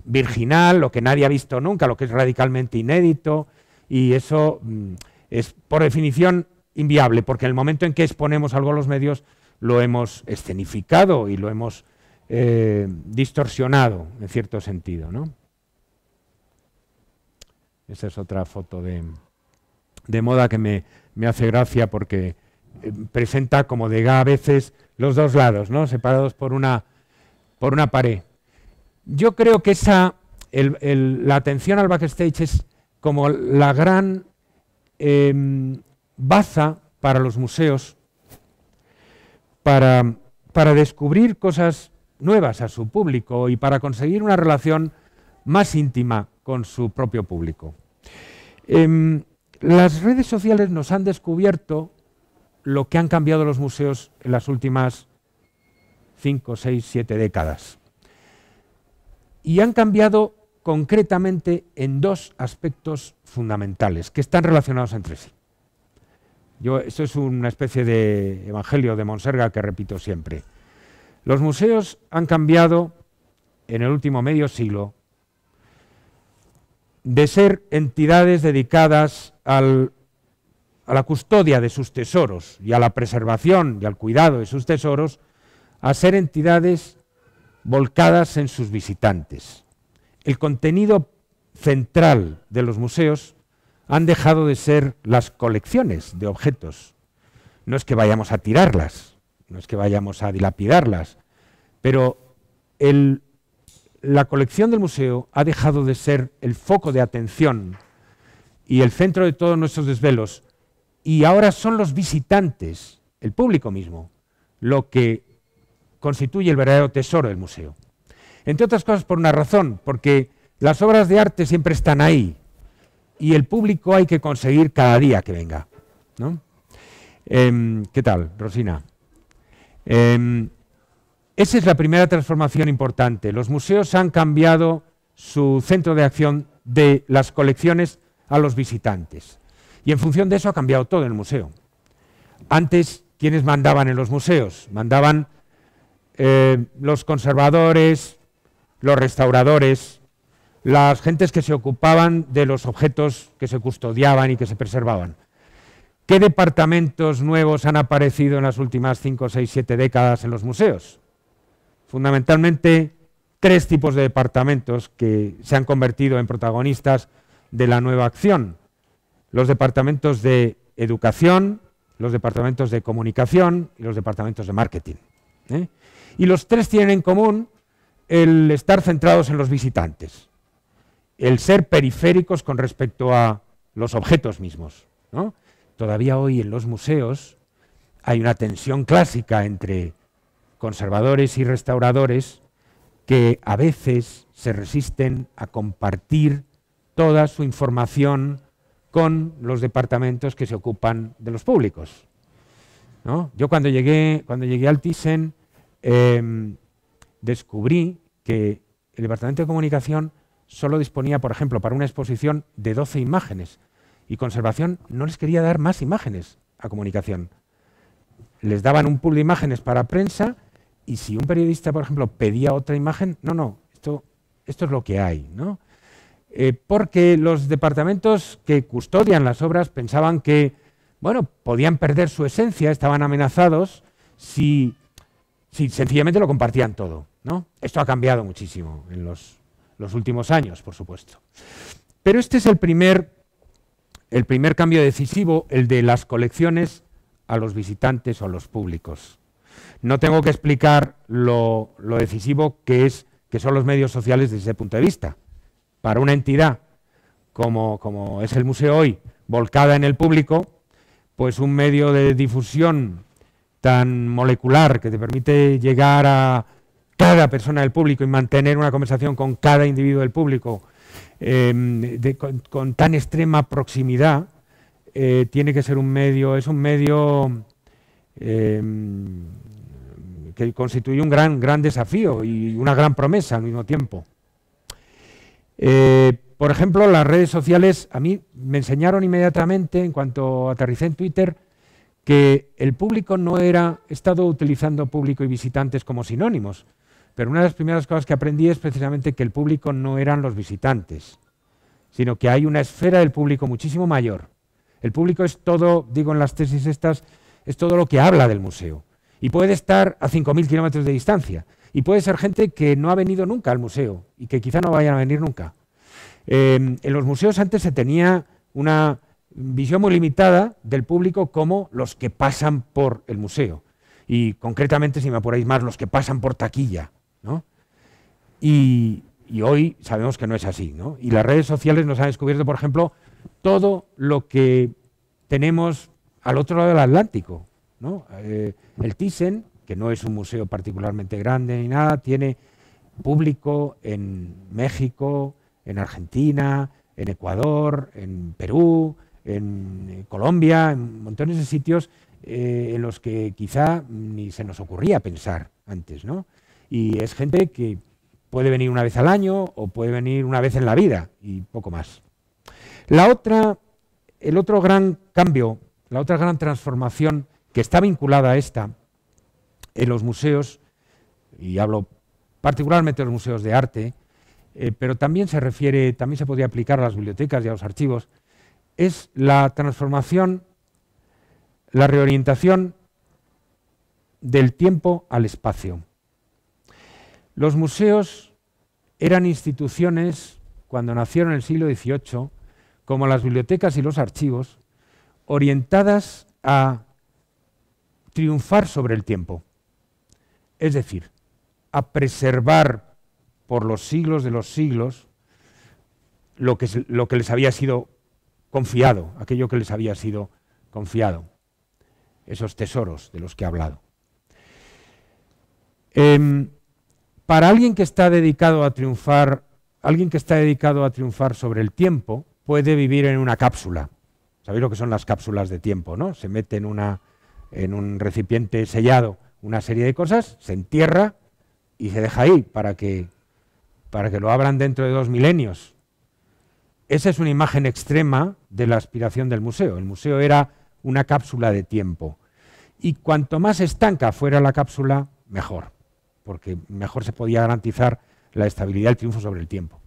virginal, lo que nadie ha visto nunca, lo que es radicalmente inédito, y eso mm, es por definición inviable, porque en el momento en que exponemos algo a los medios, lo hemos escenificado y lo hemos eh, distorsionado, en cierto sentido. ¿no? Esa es otra foto de, de moda que me, hace gracia porque eh, presenta como de a veces los dos lados, ¿no? separados por una, por una pared. Yo creo que esa, la atención al backstage es como la gran em, baza para los museos, para, para descubrir cosas nuevas a su público y para conseguir una relación más íntima con su propio público. Em, las redes sociales nos han descubierto lo que han cambiado los museos en las últimas 5, 6, 7 décadas. Y han cambiado concretamente en dos aspectos fundamentales que están relacionados entre sí. Yo, eso es una especie de evangelio de Monserga que repito siempre. Los museos han cambiado en el último medio siglo de ser entidades dedicadas a la custodia de sus tesoros y a la preservación y al cuidado de sus tesoros, a ser entidades volcadas en sus visitantes el contenido central de los museos han dejado de ser las colecciones de objetos. No es que vayamos a tirarlas, no es que vayamos a dilapidarlas, pero la colección del museo ha dejado de ser el foco de atención y el centro de todos nuestros desvelos, y ahora son los visitantes, el público mismo, lo que constituye el verdadero tesoro del museo. Entre otras cosas por una razón, porque las obras de arte siempre están ahí y el público hay que conseguir cada día que venga. Em, ¿Qué tal, Rosina? Em, esa es la primera transformación importante. Los museos han cambiado su centro de acción de las colecciones a los visitantes. Y en función de eso ha cambiado todo el museo. Antes, ¿quiénes mandaban en los museos? Mandaban eh, los conservadores, los restauradores, las gentes que se ocupaban de los objetos que se custodiaban y que se preservaban. ¿Qué departamentos nuevos han aparecido en las últimas 5, 6, 7 décadas en los museos? Fundamentalmente tres tipos de departamentos que se han convertido en protagonistas de la nueva acción. Los departamentos de educación, los departamentos de comunicación y los departamentos de marketing. ¿eh? Y los tres tienen en común el estar centrados en los visitantes, el ser periféricos con respecto a los objetos mismos. Todavía hoy en los museos hay una tensión clásica entre conservadores y restauradores que a veces se resisten a compartir toda su información con los departamentos que se ocupan de los públicos. Yo cuando llegué, cuando llegué al Thyssen em, descubrí que el Departamento de Comunicación solo disponía, por ejemplo, para una exposición de 12 imágenes y Conservación no les quería dar más imágenes a Comunicación. Les daban un pool de imágenes para prensa y si un periodista, por ejemplo, pedía otra imagen, no, no, esto, esto es lo que hay, ¿no? Eh, porque los departamentos que custodian las obras pensaban que, bueno, podían perder su esencia, estaban amenazados si, si sencillamente lo compartían todo. ¿no? Esto ha cambiado muchísimo en los, últimos años, por supuesto. Pero este es el primer, el primer cambio decisivo, el de las colecciones a los visitantes o a los públicos. No tengo que explicar lo, lo, decisivo que, es, que son los medios sociales desde ese punto de vista. Para una entidad como, como es el museo hoy, volcada en el público, pues un medio de difusión tan molecular que te permite llegar a cada persona del público y mantener una conversación con cada individuo del público em, con, tan extrema proximidad, eh, tiene que ser un medio, es un medio em, que constituye un gran, gran desafío y una gran promesa al mismo tiempo. Eh, por ejemplo, las redes sociales a mí me enseñaron inmediatamente, en cuanto aterricé en Twitter, que el público no era, he estado utilizando público y visitantes como sinónimos, pero una de las primeras cosas que aprendí es precisamente que el público no eran los visitantes, sino que hay una esfera del público muchísimo mayor. El público es todo, digo en las tesis estas, es todo lo que habla del museo. Y puede estar a 5.000 kilómetros de distancia. Y puede ser gente que no ha venido nunca al museo y que quizá no vayan a venir nunca. Em, en los museos antes se tenía una visión muy limitada del público como los que pasan por el museo. Y concretamente, si me apuráis más, los que pasan por taquilla. Y, hoy sabemos que no es así, ¿no? Y las redes sociales nos han descubierto, por ejemplo, todo lo que tenemos al otro lado del Atlántico, ¿no? Eh, el Thyssen, que no es un museo particularmente grande ni nada, tiene público en México, en Argentina, en Ecuador, en Perú, en Colombia, en montones de sitios eh, en los que quizá ni se nos ocurría pensar antes, ¿no? Y es gente que puede venir una vez al año o puede venir una vez en la vida y poco más. La otra, el otro gran cambio, la otra gran transformación que está vinculada a esta en los museos, y hablo particularmente de los museos de arte, eh, pero también se refiere, también se podría aplicar a las bibliotecas y a los archivos, es la transformación, la reorientación del tiempo al espacio. Los museos eran instituciones, cuando nacieron en el siglo XVIII, como las bibliotecas y los archivos, orientadas a triunfar sobre el tiempo, es decir, a preservar por los siglos de los siglos lo que, les había sido confiado, aquello que les había sido confiado, esos tesoros de los que he hablado. Em, para alguien que está dedicado a triunfar, alguien que está dedicado a triunfar sobre el tiempo, puede vivir en una cápsula. Sabéis lo que son las cápsulas de tiempo, ¿no? Se mete en, una, en un recipiente sellado una serie de cosas, se entierra y se deja ahí para que, para que lo abran dentro de dos milenios. Esa es una imagen extrema de la aspiración del museo. El museo era una cápsula de tiempo. Y cuanto más estanca fuera la cápsula, mejor porque mejor se podía garantizar la estabilidad del triunfo sobre el tiempo.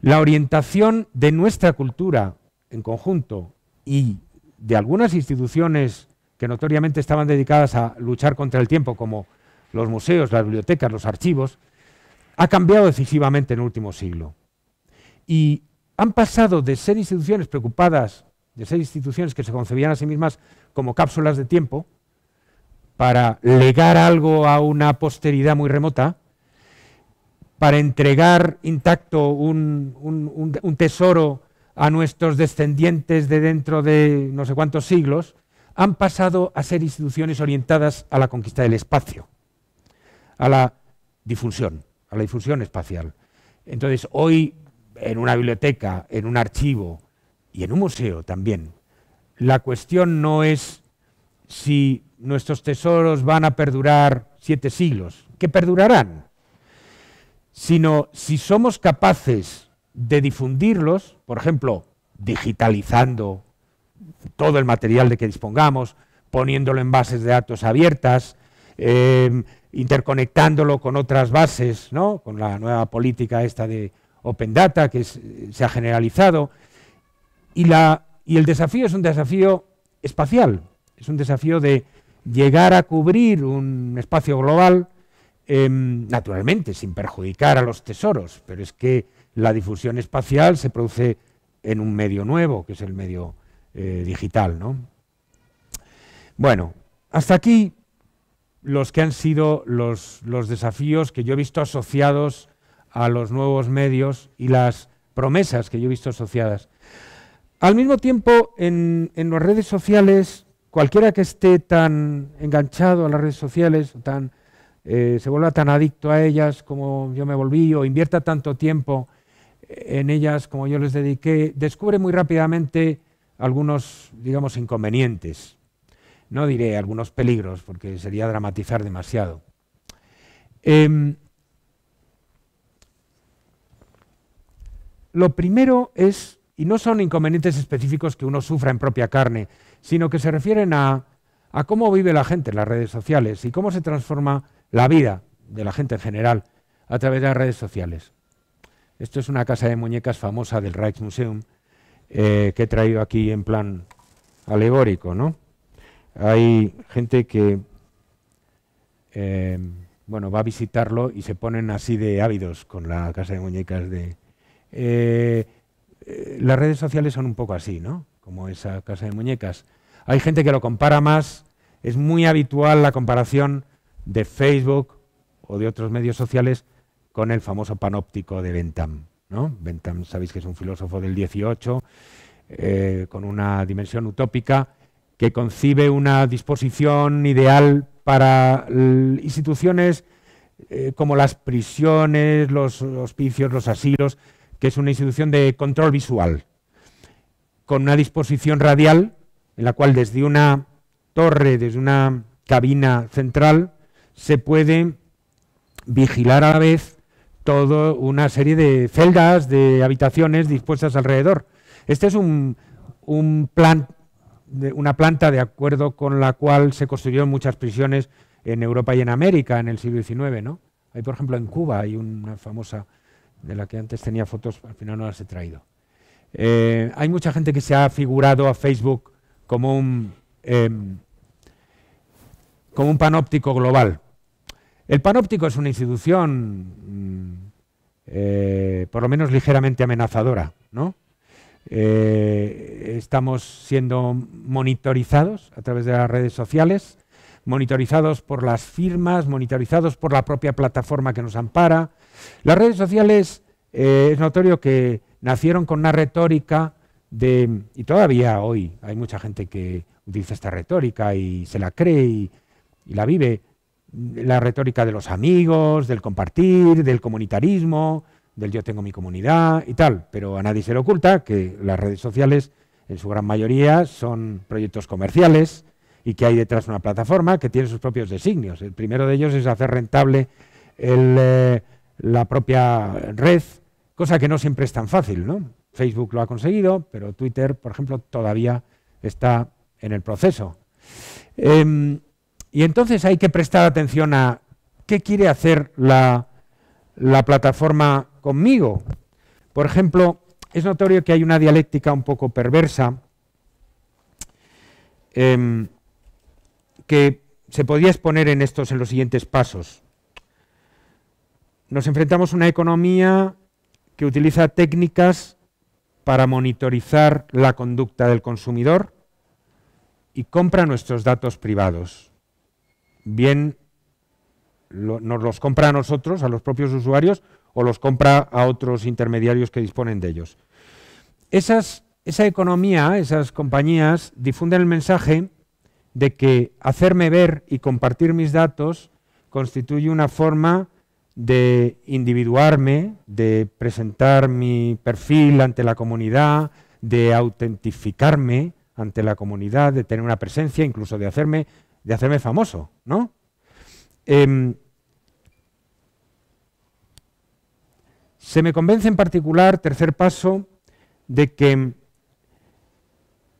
La orientación de nuestra cultura en conjunto y de algunas instituciones que notoriamente estaban dedicadas a luchar contra el tiempo, como los museos, las bibliotecas, los archivos, ha cambiado decisivamente en el último siglo. Y han pasado de ser instituciones preocupadas, de ser instituciones que se concebían a sí mismas como cápsulas de tiempo, para legar algo a una posteridad muy remota, para entregar intacto un, tesoro a nuestros descendientes de dentro de no sé cuántos siglos, han pasado a ser instituciones orientadas a la conquista del espacio, a la difusión, a la difusión espacial. Entonces, hoy en una biblioteca, en un archivo y en un museo también, la cuestión no es si nuestros tesoros van a perdurar siete siglos, que perdurarán, sino si somos capaces de difundirlos, por ejemplo, digitalizando todo el material de que dispongamos, poniéndolo en bases de datos abiertas, eh, interconectándolo con otras bases, con la nueva política esta de Open Data que se ha generalizado. y el desafío es un desafío espacial, es un desafío de llegar a cubrir un espacio global, em, naturalmente, sin perjudicar a los tesoros, pero es que la difusión espacial se produce en un medio nuevo, que es el medio eh, digital. Bueno, hasta aquí los que han sido los, desafíos que yo he visto asociados a los nuevos medios y las promesas que yo he visto asociadas. Al mismo tiempo, en las redes sociales cualquiera que esté tan enganchado a las redes sociales, tan, eh, se vuelva tan adicto a ellas como yo me volví, o invierta tanto tiempo en ellas como yo les dediqué, descubre muy rápidamente algunos, digamos, inconvenientes. No diré algunos peligros, porque sería dramatizar demasiado. Em, lo primero es, y no son inconvenientes específicos que uno sufra en propia carne, sino que se refieren a, cómo vive la gente en las redes sociales y cómo se transforma la vida de la gente en general a través de las redes sociales. Esto es una casa de muñecas famosa del Rijksmuseum eh, que he traído aquí en plan alegórico, ¿no? Hay gente que eh, bueno, va a visitarlo y se ponen así de ávidos con la casa de muñecas de... Eh, las redes sociales son un poco así, ¿no? como esa casa de muñecas. Hay gente que lo compara más, es muy habitual la comparación de Facebook o de otros medios sociales con el famoso panóptico de Bentham. ¿no? Bentham, sabéis que es un filósofo del 18, eh, con una dimensión utópica, que concibe una disposición ideal para instituciones eh, como las prisiones, los hospicios, los asilos, que es una institución de control visual, con una disposición radial en la cual desde una torre, desde una cabina central, se puede vigilar a la vez toda una serie de celdas, de habitaciones dispuestas alrededor. Este es un, plan, de una planta de acuerdo con la cual se construyeron muchas prisiones en Europa y en América en el siglo XIX. ¿no? Hay, por ejemplo, en Cuba hay una famosa de la que antes tenía fotos, al final no las he traído. Eh, hay mucha gente que se ha figurado a Facebook como un, em, como un panóptico global. El panóptico es una institución, mm, eh, por lo menos ligeramente amenazadora, eh, estamos siendo monitorizados a través de las redes sociales, monitorizados por las firmas, monitorizados por la propia plataforma que nos ampara. Las redes sociales eh, es notorio que nacieron con una retórica de, y todavía hoy hay mucha gente que utiliza esta retórica y se la cree y, la vive, la retórica de los amigos, del compartir, del comunitarismo, del yo tengo mi comunidad y tal, pero a nadie se le oculta que las redes sociales en su gran mayoría son proyectos comerciales y que hay detrás una plataforma que tiene sus propios designios. El primero de ellos es hacer rentable eh, la propia red cosa que no siempre es tan fácil. ¿no? Facebook lo ha conseguido, pero Twitter, por ejemplo, todavía está en el proceso. Em, y entonces hay que prestar atención a qué quiere hacer la, plataforma conmigo. Por ejemplo, es notorio que hay una dialéctica un poco perversa em, que se podría exponer en estos en los siguientes pasos. Nos enfrentamos a una economía que utiliza técnicas para monitorizar la conducta del consumidor y compra nuestros datos privados. Bien, nos los compra a nosotros, a los propios usuarios, o los compra a otros intermediarios que disponen de ellos. esa economía, esas compañías difunden el mensaje de que hacerme ver y compartir mis datos constituye una forma de individuarme, de presentar mi perfil ante la comunidad, de autentificarme ante la comunidad, de tener una presencia, incluso de hacerme, de hacerme famoso, ¿no? Em, se me convence en particular, tercer paso, de que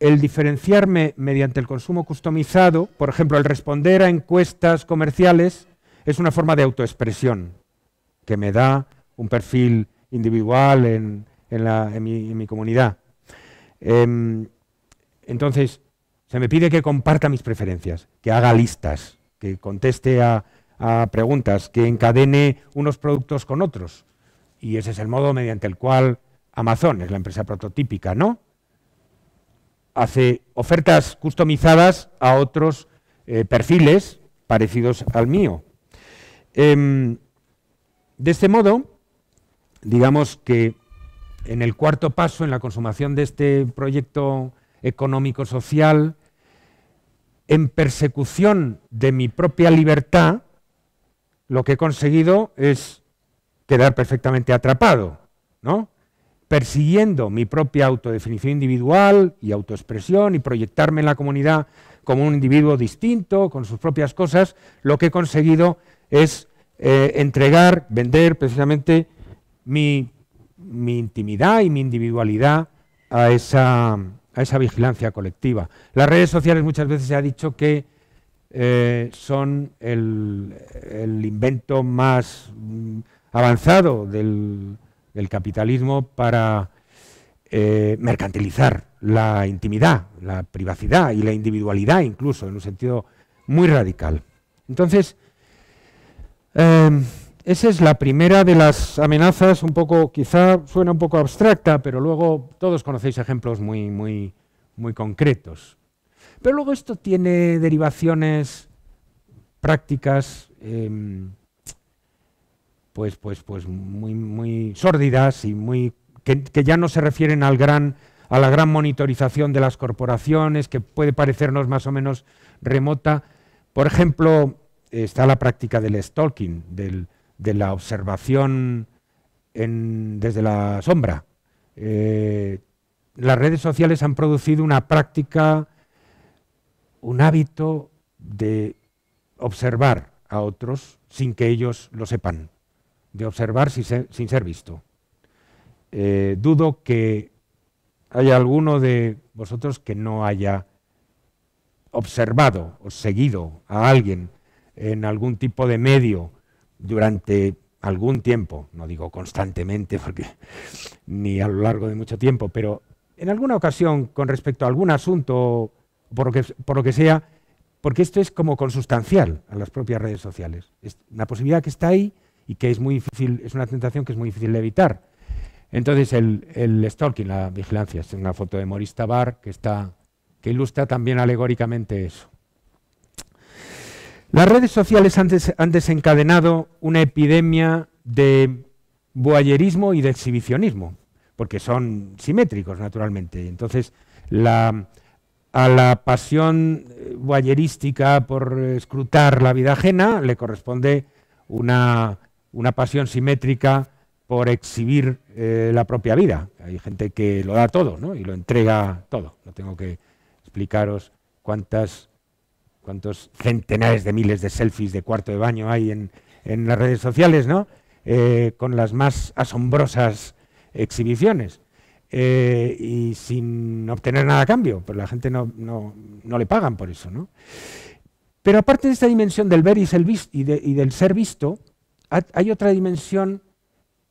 el diferenciarme mediante el consumo customizado, por ejemplo, el responder a encuestas comerciales, es una forma de autoexpresión que me da un perfil individual en, mi, comunidad. Em, entonces, se me pide que comparta mis preferencias, que haga listas, que conteste a, preguntas, que encadene unos productos con otros. Y ese es el modo mediante el cual Amazon, es la empresa prototípica, ¿no? Hace ofertas customizadas a otros eh, perfiles parecidos al mío. Em, de este modo, digamos que en el cuarto paso, en la consumación de este proyecto económico-social, en persecución de mi propia libertad, lo que he conseguido es quedar perfectamente atrapado, ¿no? Persiguiendo mi propia autodefinición individual y autoexpresión y proyectarme en la comunidad como un individuo distinto, con sus propias cosas, lo que he conseguido es eh, entregar, vender precisamente mi, intimidad y mi individualidad a esa, a esa, vigilancia colectiva. Las redes sociales muchas veces se ha dicho que eh, son el, el, invento más mm, avanzado del, capitalismo para eh, mercantilizar la intimidad, la privacidad y la individualidad incluso, en un sentido muy radical. Entonces, Em, esa es la primera de las amenazas, un poco, quizá suena un poco abstracta, pero luego todos conocéis ejemplos muy, muy, muy concretos. Pero luego esto tiene derivaciones prácticas, em, pues, pues, pues muy, muy sórdidas y muy que, ya no se refieren al gran, a la gran monitorización de las corporaciones, que puede parecernos más o menos remota. Por ejemplo, está la práctica del stalking, de la observación desde la sombra. Eh, las redes sociales han producido una práctica, un hábito de observar a otros sin que ellos lo sepan, de observar sin ser, visto. Eh, dudo que haya alguno de vosotros que no haya observado o seguido a alguien en algún tipo de medio durante algún tiempo, no digo constantemente porque ni a lo largo de mucho tiempo, pero en alguna ocasión con respecto a algún asunto, por lo que, sea, porque esto es como consustancial a las propias redes sociales. Es una posibilidad que está ahí y que es muy difícil, es una tentación que es muy difícil de evitar. Entonces el, el stalking, la vigilancia, es una foto de morista Tabar que está que ilustra también alegóricamente eso. Las redes sociales han, desencadenado una epidemia de boyerismo y de exhibicionismo, porque son simétricos, naturalmente. Entonces, a la pasión boyerística eh, por escrutar la vida ajena le corresponde una, pasión simétrica por exhibir eh, la propia vida. Hay gente que lo da todo y lo entrega todo. No tengo que explicaros cuántas cuántos centenares de miles de selfies de cuarto de baño hay en, las redes sociales, ¿no? Eh, con las más asombrosas exhibiciones eh, y sin obtener nada a cambio, pero pues la gente no, le pagan por eso, ¿no? Pero aparte de esta dimensión del ver y, visto, del ser visto, hay otra dimensión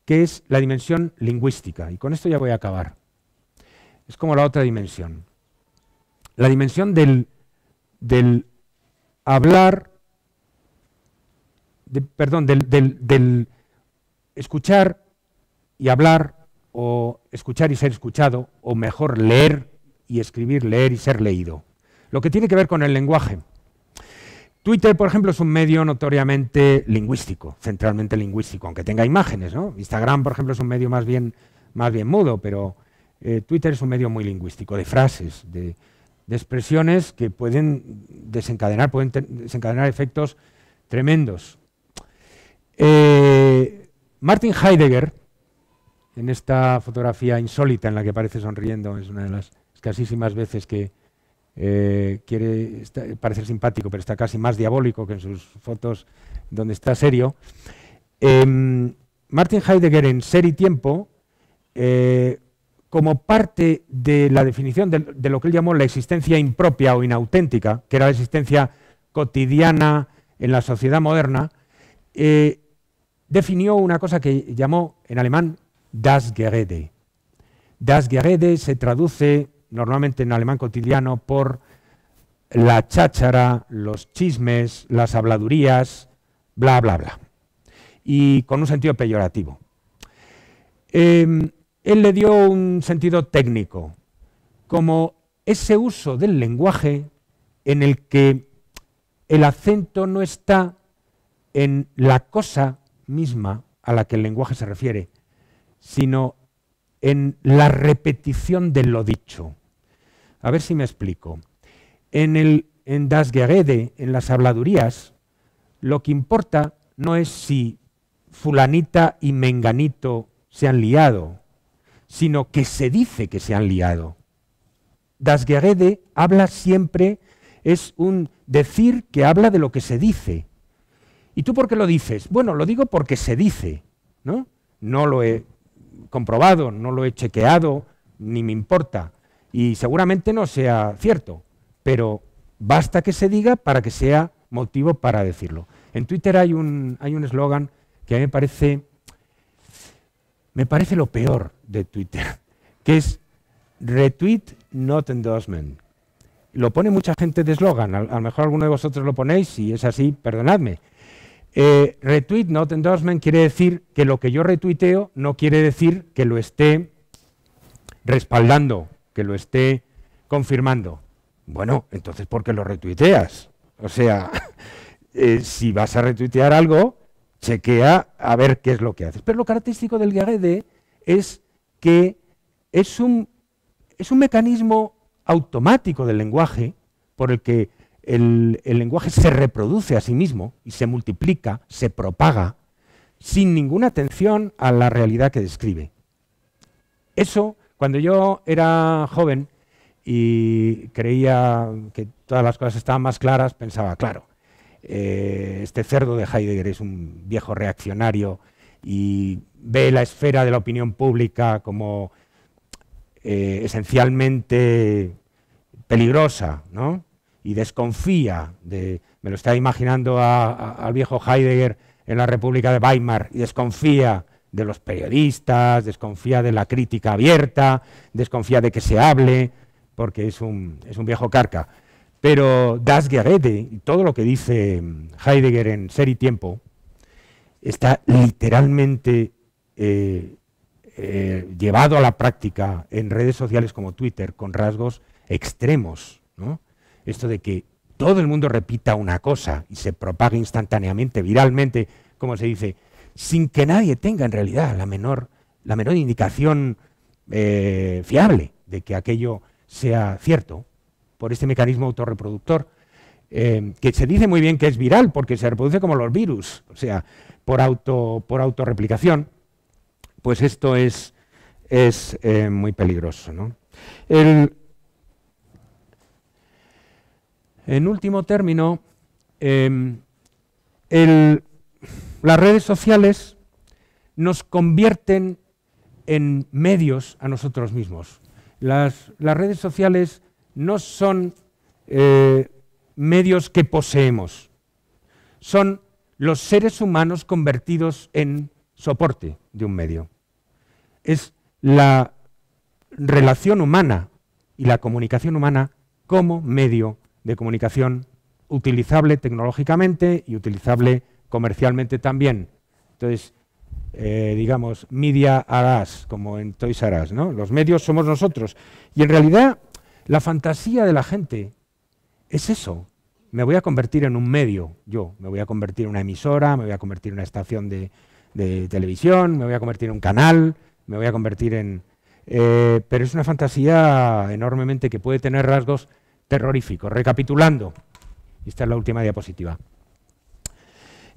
que es la dimensión lingüística, y con esto ya voy a acabar. Es como la otra dimensión. La dimensión del hablar, perdón, del, escuchar y hablar, o escuchar y ser escuchado, o mejor leer y escribir, leer y ser leído. Lo que tiene que ver con el lenguaje. Twitter, por ejemplo, es un medio notoriamente lingüístico, centralmente lingüístico, aunque tenga imágenes, Instagram, por ejemplo, es un medio más bien, más bien mudo, pero eh, Twitter es un medio muy lingüístico, de frases, de, de expresiones que pueden desencadenar, pueden desencadenar efectos tremendos. Eh, Martin Heidegger, en esta fotografía insólita en la que aparece sonriendo, es una de las escasísimas veces que eh, quiere parecer simpático, pero está casi más diabólico que en sus fotos donde está serio. Em, Martin Heidegger en Ser y Tiempo eh, como parte de la definición de, lo que él llamó la existencia impropia o inauténtica, que era la existencia cotidiana en la sociedad moderna, eh, definió una cosa que llamó en alemán das Gerede. Das Gerede se traduce normalmente en alemán cotidiano por la cháchara, los chismes, las habladurías, bla, bla, bla. Y con un sentido peyorativo. Eh, él le dio un sentido técnico, como ese uso del lenguaje en el que el acento no está en la cosa misma a la que el lenguaje se refiere, sino en la repetición de lo dicho. A ver si me explico. En, el, en Das Gerede, en las habladurías, lo que importa no es si fulanita y menganito se han liado, sino que se dice que se han liado. Das habla siempre, es un decir que habla de lo que se dice. ¿Y tú por qué lo dices? Bueno, lo digo porque se dice, ¿no? No lo he comprobado, no lo he chequeado, ni me importa. Y seguramente no sea cierto, pero basta que se diga para que sea motivo para decirlo. En Twitter hay un eslogan que a mí me parece me parece lo peor de Twitter, que es retweet not endorsement. Lo pone mucha gente de eslogan, a, lo mejor alguno de vosotros lo ponéis, si es así, perdonadme. Eh, retweet not endorsement quiere decir que lo que yo retuiteo no quiere decir que lo esté respaldando, que lo esté confirmando. Bueno, entonces, ¿por qué lo retuiteas? O sea, eh, si vas a retuitear algo, chequea a ver qué es lo que hace. Pero lo característico del de es que es un, es un mecanismo automático del lenguaje por el que el, lenguaje se reproduce a sí mismo y se multiplica, se propaga, sin ninguna atención a la realidad que describe. Eso, cuando yo era joven y creía que todas las cosas estaban más claras, pensaba, claro, eh, este cerdo de Heidegger es un viejo reaccionario y ve la esfera de la opinión pública como eh, esencialmente peligrosa, ¿no? Y desconfía de, me lo está imaginando al viejo Heidegger en la República de Weimar, y desconfía de los periodistas, desconfía de la crítica abierta, desconfía de que se hable, porque es un, es un viejo carca. Pero Das Gerede y todo lo que dice Heidegger en Ser y Tiempo está literalmente eh, eh, llevado a la práctica en redes sociales como Twitter con rasgos extremos. Esto de que todo el mundo repita una cosa y se propague instantáneamente, viralmente, como se dice, sin que nadie tenga en realidad la menor, la menor indicación eh, fiable de que aquello sea cierto, por este mecanismo autorreproductor, eh, que se dice muy bien que es viral porque se reproduce como los virus, o sea, por, auto, por autorreplicación, pues esto es, es eh, muy peligroso. en último término, em, las redes sociales nos convierten en medios a nosotros mismos. las redes sociales no son eh, medios que poseemos, son los seres humanos convertidos en soporte de un medio. Es la relación humana y la comunicación humana como medio de comunicación utilizable tecnológicamente y utilizable comercialmente también. Entonces, eh, digamos, media harás, como en Toys R ¿no? Los medios somos nosotros. Y en realidad, la fantasía de la gente es eso. Me voy a convertir en un medio, yo. Me voy a convertir en una emisora, me voy a convertir en una estación de, televisión, me voy a convertir en un canal, me voy a convertir en... Eh, pero es una fantasía enormemente que puede tener rasgos terroríficos. Recapitulando, esta es la última diapositiva.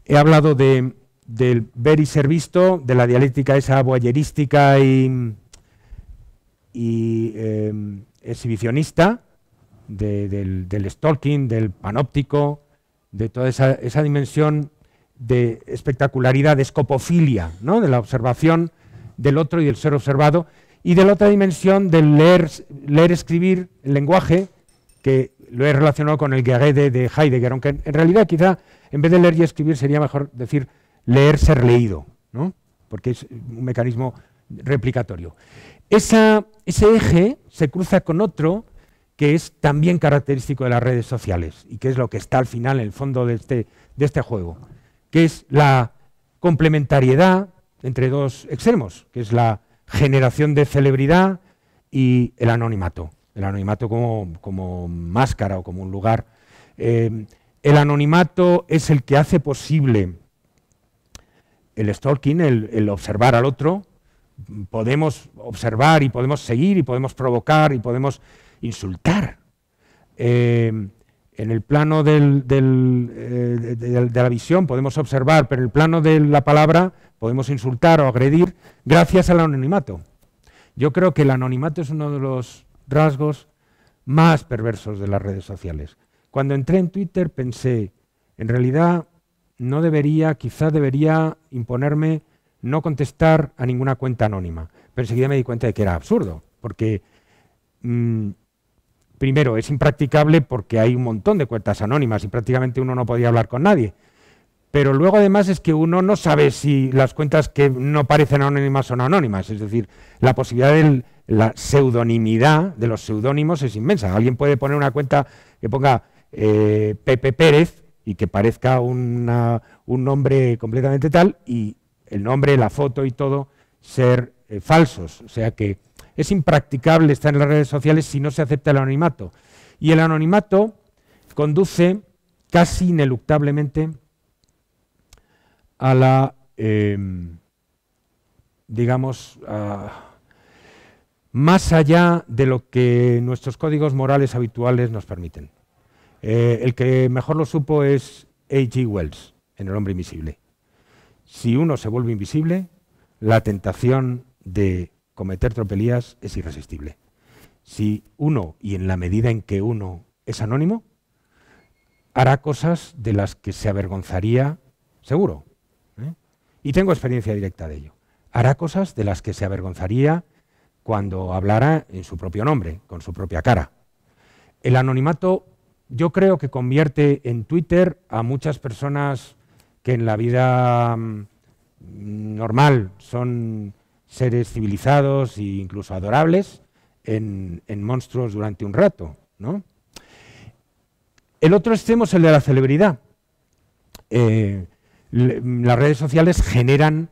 He hablado de, del ver y ser visto, de la dialéctica esa boyerística y, y em, exhibicionista del, stalking, del panóptico, de toda esa, dimensión de espectacularidad, de escopofilia, ¿no? de la observación del otro y del ser observado, y de la otra dimensión del leer, leer escribir el lenguaje, que lo he relacionado con el guerrero de, Heidegger, aunque en, en, realidad quizá en vez de leer y escribir sería mejor decir leer, ser leído, ¿no? porque es un mecanismo replicatorio ese eje se cruza con otro que es también característico de las redes sociales y que es lo que está al final en el fondo de este, de este juego, que es la complementariedad entre dos extremos, que es la generación de celebridad y el anonimato. El anonimato como, máscara o como un lugar. Eh, el anonimato es el que hace posible el stalking, el observar al otro, podemos observar y podemos seguir y podemos provocar y podemos insultar. Eh, en el plano eh, de, de, la visión podemos observar, pero en el plano de la palabra podemos insultar o agredir gracias al anonimato. Yo creo que el anonimato es uno de los rasgos más perversos de las redes sociales. Cuando entré en Twitter pensé, en realidad no debería, quizá debería imponerme no contestar a ninguna cuenta anónima. Pero enseguida me di cuenta de que era absurdo, porque mm, primero es impracticable porque hay un montón de cuentas anónimas y prácticamente uno no podía hablar con nadie. Pero luego además es que uno no sabe si las cuentas que no parecen anónimas son anónimas. Es decir, la posibilidad de la pseudonimidad de los pseudónimos es inmensa. Alguien puede poner una cuenta que ponga eh, Pepe Pérez y que parezca un nombre completamente tal y el nombre, la foto y todo, ser eh, falsos. O sea que es impracticable estar en las redes sociales si no se acepta el anonimato. Y el anonimato conduce casi ineluctablemente a la, em, digamos, más allá de lo que nuestros códigos morales habituales nos permiten. Eh, el que mejor lo supo es A.G. Wells, en El hombre invisible si uno se vuelve invisible, la tentación de cometer tropelías es irresistible. Si uno, y en la medida en que uno es anónimo, hará cosas de las que se avergonzaría seguro. ¿eh? Y tengo experiencia directa de ello. Hará cosas de las que se avergonzaría cuando hablara en su propio nombre, con su propia cara. El anonimato yo creo que convierte en Twitter a muchas personas que en la vida mm, normal son seres civilizados e incluso adorables, en, monstruos durante un rato. El otro extremo es el de la celebridad. Eh, mm, las redes sociales generan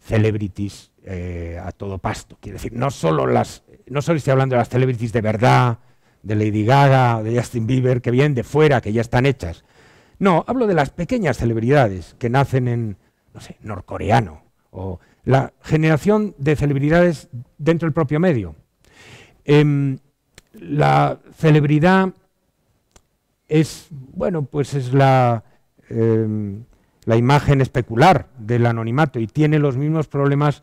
celebrities eh, a todo pasto. Quiere decir, no solo las, no solo estoy hablando de las celebrities de verdad, de Lady Gaga, de Justin Bieber, que vienen de fuera, que ya están hechas, no, hablo de las pequeñas celebridades que nacen en, no sé, norcoreano, o la generación de celebridades dentro del propio medio. Em, la celebridad es, bueno, pues es la, em, la imagen especular del anonimato y tiene los mismos problemas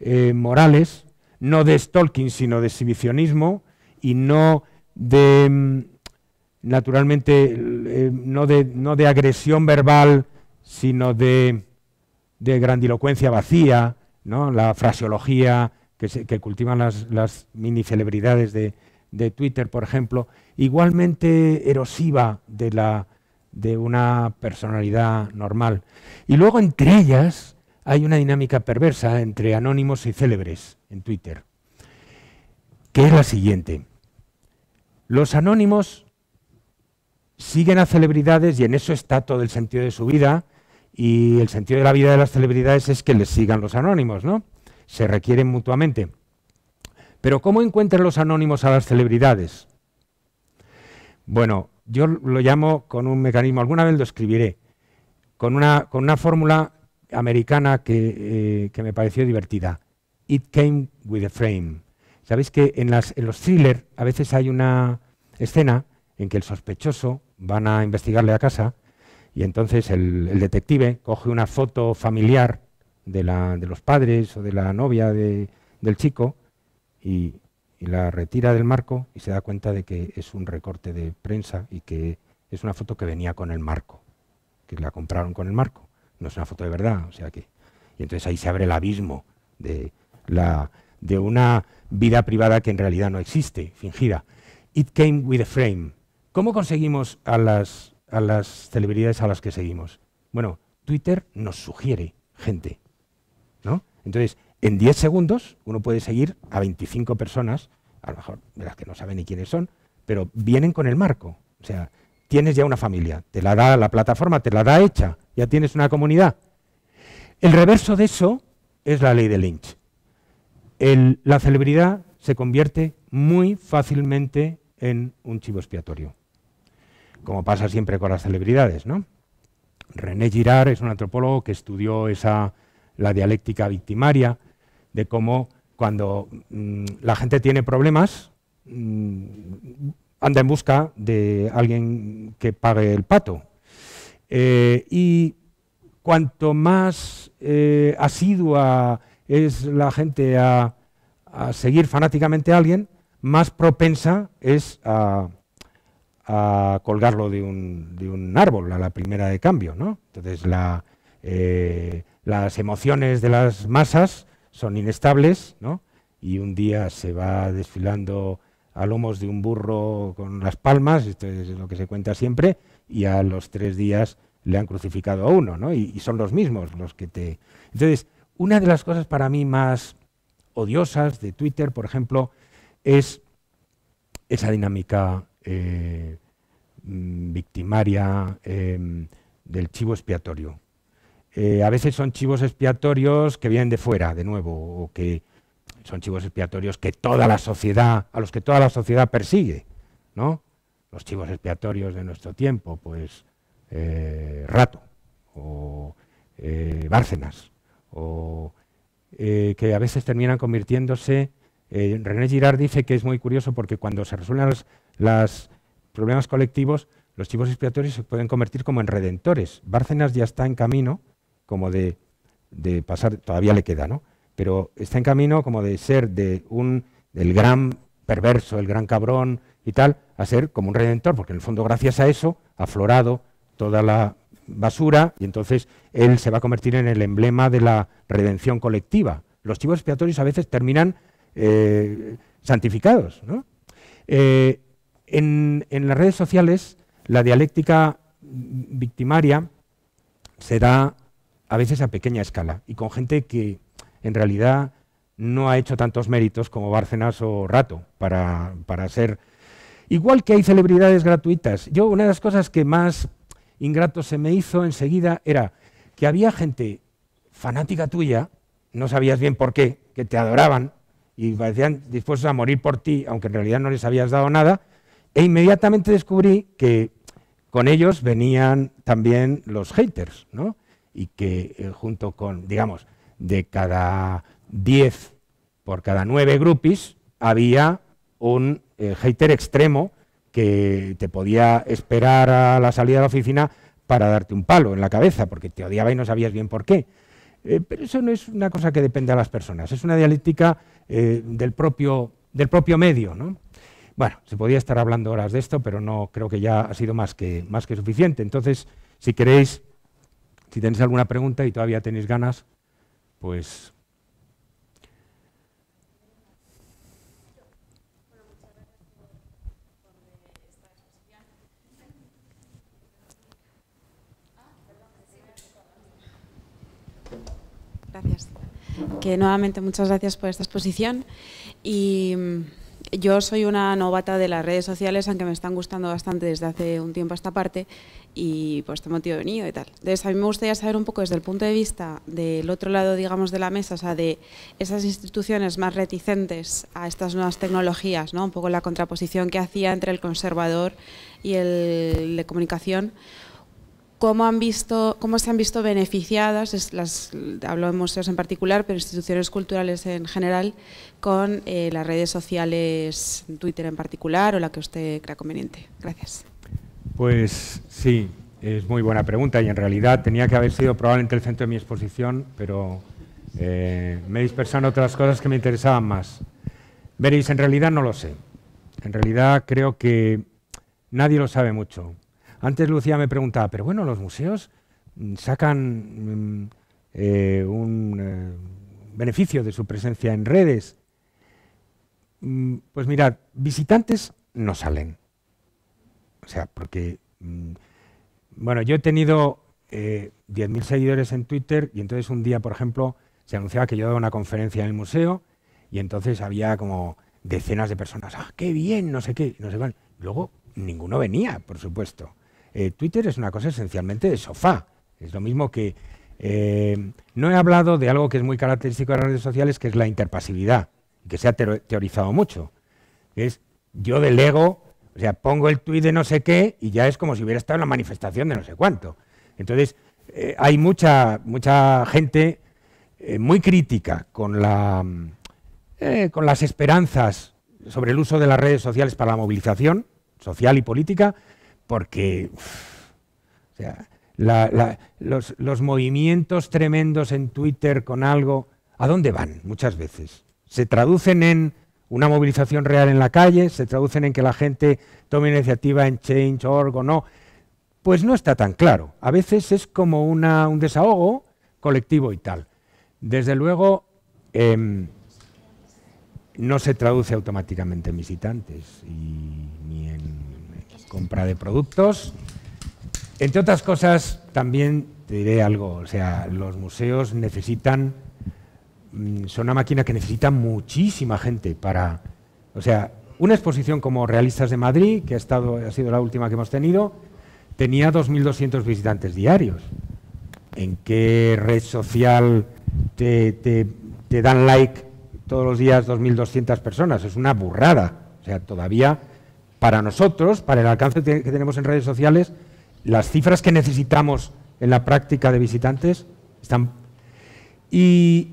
eh, morales, no de stalking, sino de exhibicionismo y no de em, naturalmente eh, no, de, no, de, agresión verbal, sino de, grandilocuencia vacía, ¿no? la fraseología que, cultivan las, las mini celebridades de, de, Twitter, por ejemplo, igualmente erosiva de, de una personalidad normal. Y luego entre ellas hay una dinámica perversa entre anónimos y célebres en Twitter, que es la siguiente. Los anónimos siguen a celebridades y en eso está todo el sentido de su vida y el sentido de la vida de las celebridades es que les sigan los anónimos, ¿no? Se requieren mutuamente. Pero ¿cómo encuentran los anónimos a las celebridades? Bueno, yo lo llamo con un mecanismo, alguna vez lo escribiré, con una, con una fórmula americana que, eh, me pareció divertida. It came with a frame. Sabéis que en, las, en los thrillers a veces hay una escena en que el sospechoso van a investigarle a casa y entonces el, detective coge una foto familiar de, los padres o de la novia del chico y, la retira del marco y se da cuenta de que es un recorte de prensa y que es una foto que venía con el marco, que la compraron con el marco, no es una foto de verdad, o sea que... Y entonces ahí se abre el abismo de, la, de una vida privada que en realidad no existe, fingida. It came with a frame, ¿Cómo conseguimos a las, celebridades a las que seguimos? Bueno, Twitter nos sugiere gente, ¿no? Entonces, en 10 segundos uno puede seguir a 25 personas, a lo mejor de las que no saben ni quiénes son, pero vienen con el marco. O sea, tienes ya una familia, te la da la plataforma, te la da hecha, ya tienes una comunidad. El reverso de eso es la ley de Lynch. la celebridad se convierte muy fácilmente en un chivo expiatorio como pasa siempre con las celebridades, ¿no? René Girard es un antropólogo que estudió esa, la dialéctica victimaria, de cómo cuando mm, la gente tiene problemas, mm, anda en busca de alguien que pague el pato. Eh, y cuanto más eh, asidua es la gente a, seguir fanáticamente a alguien, más propensa es a, a colgarlo de un, de un árbol a la primera de cambio. ¿no? Entonces eh, las emociones de las masas son inestables ¿no? y un día se va desfilando a lomos de un burro con las palmas, esto es lo que se cuenta siempre, y a los tres días le han crucificado a uno, ¿no? y, son los mismos los que te... Entonces, una de las cosas para mí más odiosas de Twitter, por ejemplo, es esa dinámica eh, mm, victimaria, em, del chivo expiatorio. Eh, a veces son chivos expiatorios que vienen de fuera, de nuevo, o que son chivos expiatorios que toda la sociedad, a los que toda la sociedad persigue, ¿no? Los chivos expiatorios de nuestro tiempo, pues eh, Rato, o Bárcenas, o que a veces terminan convirtiéndose eh, René Girard dice que es muy curioso porque cuando se resuelven los, problemas colectivos, los chivos expiatorios se pueden convertir como en redentores. Bárcenas ya está en camino como de, pasar, todavía le queda, ¿no? Pero está en camino como de ser de un, del gran perverso, el gran cabrón y tal, a ser como un redentor, porque en el fondo gracias a eso ha aflorado toda la basura y entonces él se va a convertir en el emblema de la redención colectiva. Los chivos expiatorios a veces terminan eh, santificados. Eh, en, las redes sociales, la dialéctica victimaria se da a veces a pequeña escala y con gente que en realidad no ha hecho tantos méritos como Bárcenas o Rato para, para ser... Igual que hay celebridades gratuitas. Yo una de las cosas que más ingrato se me hizo enseguida era que había gente fanática tuya, no sabías bien por qué, que te adoraban, y parecían dispuestos a morir por ti, aunque en realidad no les habías dado nada, e inmediatamente descubrí que con ellos venían también los haters, ¿no? Y que eh, junto con, digamos, de cada 10 por cada 9 groupies había un eh, hater extremo que te podía esperar a la salida de la oficina para darte un palo en la cabeza, porque te odiaba y no sabías bien por qué. Eh, pero eso no es una cosa que depende a las personas, es una dialéctica eh, del, propio, del propio medio. ¿no? Bueno, se podía estar hablando horas de esto, pero no creo que ya ha sido más que, más que suficiente. Entonces, si queréis, si tenéis alguna pregunta y todavía tenéis ganas, pues Gracias que nuevamente muchas gracias por esta exposición. Y mm, yo soy una novata de las redes sociales, aunque me están gustando bastante desde hace un tiempo a esta parte, y por este motivo he venido y tal. Entonces, a mí me gustaría saber un poco desde el punto de vista del otro lado, digamos, de la mesa, o sea, de esas instituciones más reticentes a estas nuevas tecnologías, ¿no? Un poco la contraposición que hacía entre el conservador y el de comunicación cómo, han visto, cómo se han visto beneficiadas, las, hablo de museos en particular, pero instituciones culturales en general, con eh, las redes sociales, Twitter en particular, o la que usted crea conveniente. Gracias. Pues sí, es muy buena pregunta y en realidad tenía que haber sido probablemente el centro de mi exposición, pero eh, me dispersan otras cosas que me interesaban más. Veréis, en realidad no lo sé. En realidad creo que nadie lo sabe mucho. Antes Lucía me preguntaba, pero bueno, los museos mm, sacan mm, eh, un eh, beneficio de su presencia en redes. Mm, pues mirad, visitantes no salen. O sea, porque, bueno, yo he tenido 10.000 eh, seguidores en Twitter y entonces un día, por ejemplo, se anunciaba que yo daba una conferencia en el museo y entonces había como decenas de personas, ah, qué bien, no sé qué, no sé cuál. Luego ninguno venía, por supuesto. Eh, Twitter es una cosa esencialmente de sofá. Es lo mismo que... Eh, no he hablado de algo que es muy característico de las redes sociales, que es la interpasividad, que se ha teorizado mucho. Es yo delego, o sea, pongo el tuit de no sé qué y ya es como si hubiera estado en la manifestación de no sé cuánto. Entonces, eh, hay mucha, mucha gente muy crítica con las esperanzas sobre el uso de las redes sociales para la movilización social y política porque o sea, los, movimientos tremendos en Twitter con algo, ¿a dónde van muchas veces? Se traducen en una movilización real en la calle, se traducen en que la gente tome iniciativa en Change.org o no. Pues no está tan claro. A veces es como una, un desahogo colectivo y tal. Desde luego, em, no se traduce automáticamente en visitantes y, ni en compra de productos. Entre otras cosas, también te diré algo, o sea, los museos necesitan, mm, son una máquina que necesita muchísima gente para, o sea, una exposición como Realistas de Madrid, que ha, estado, ha sido la última que hemos tenido, tenía 2.200 visitantes diarios. ¿En qué red social te, te dan like todos los días 2.200 personas? Es una burrada. O sea, todavía para nosotros, para el alcance que tenemos en redes sociales, las cifras que necesitamos en la práctica de visitantes están... Y,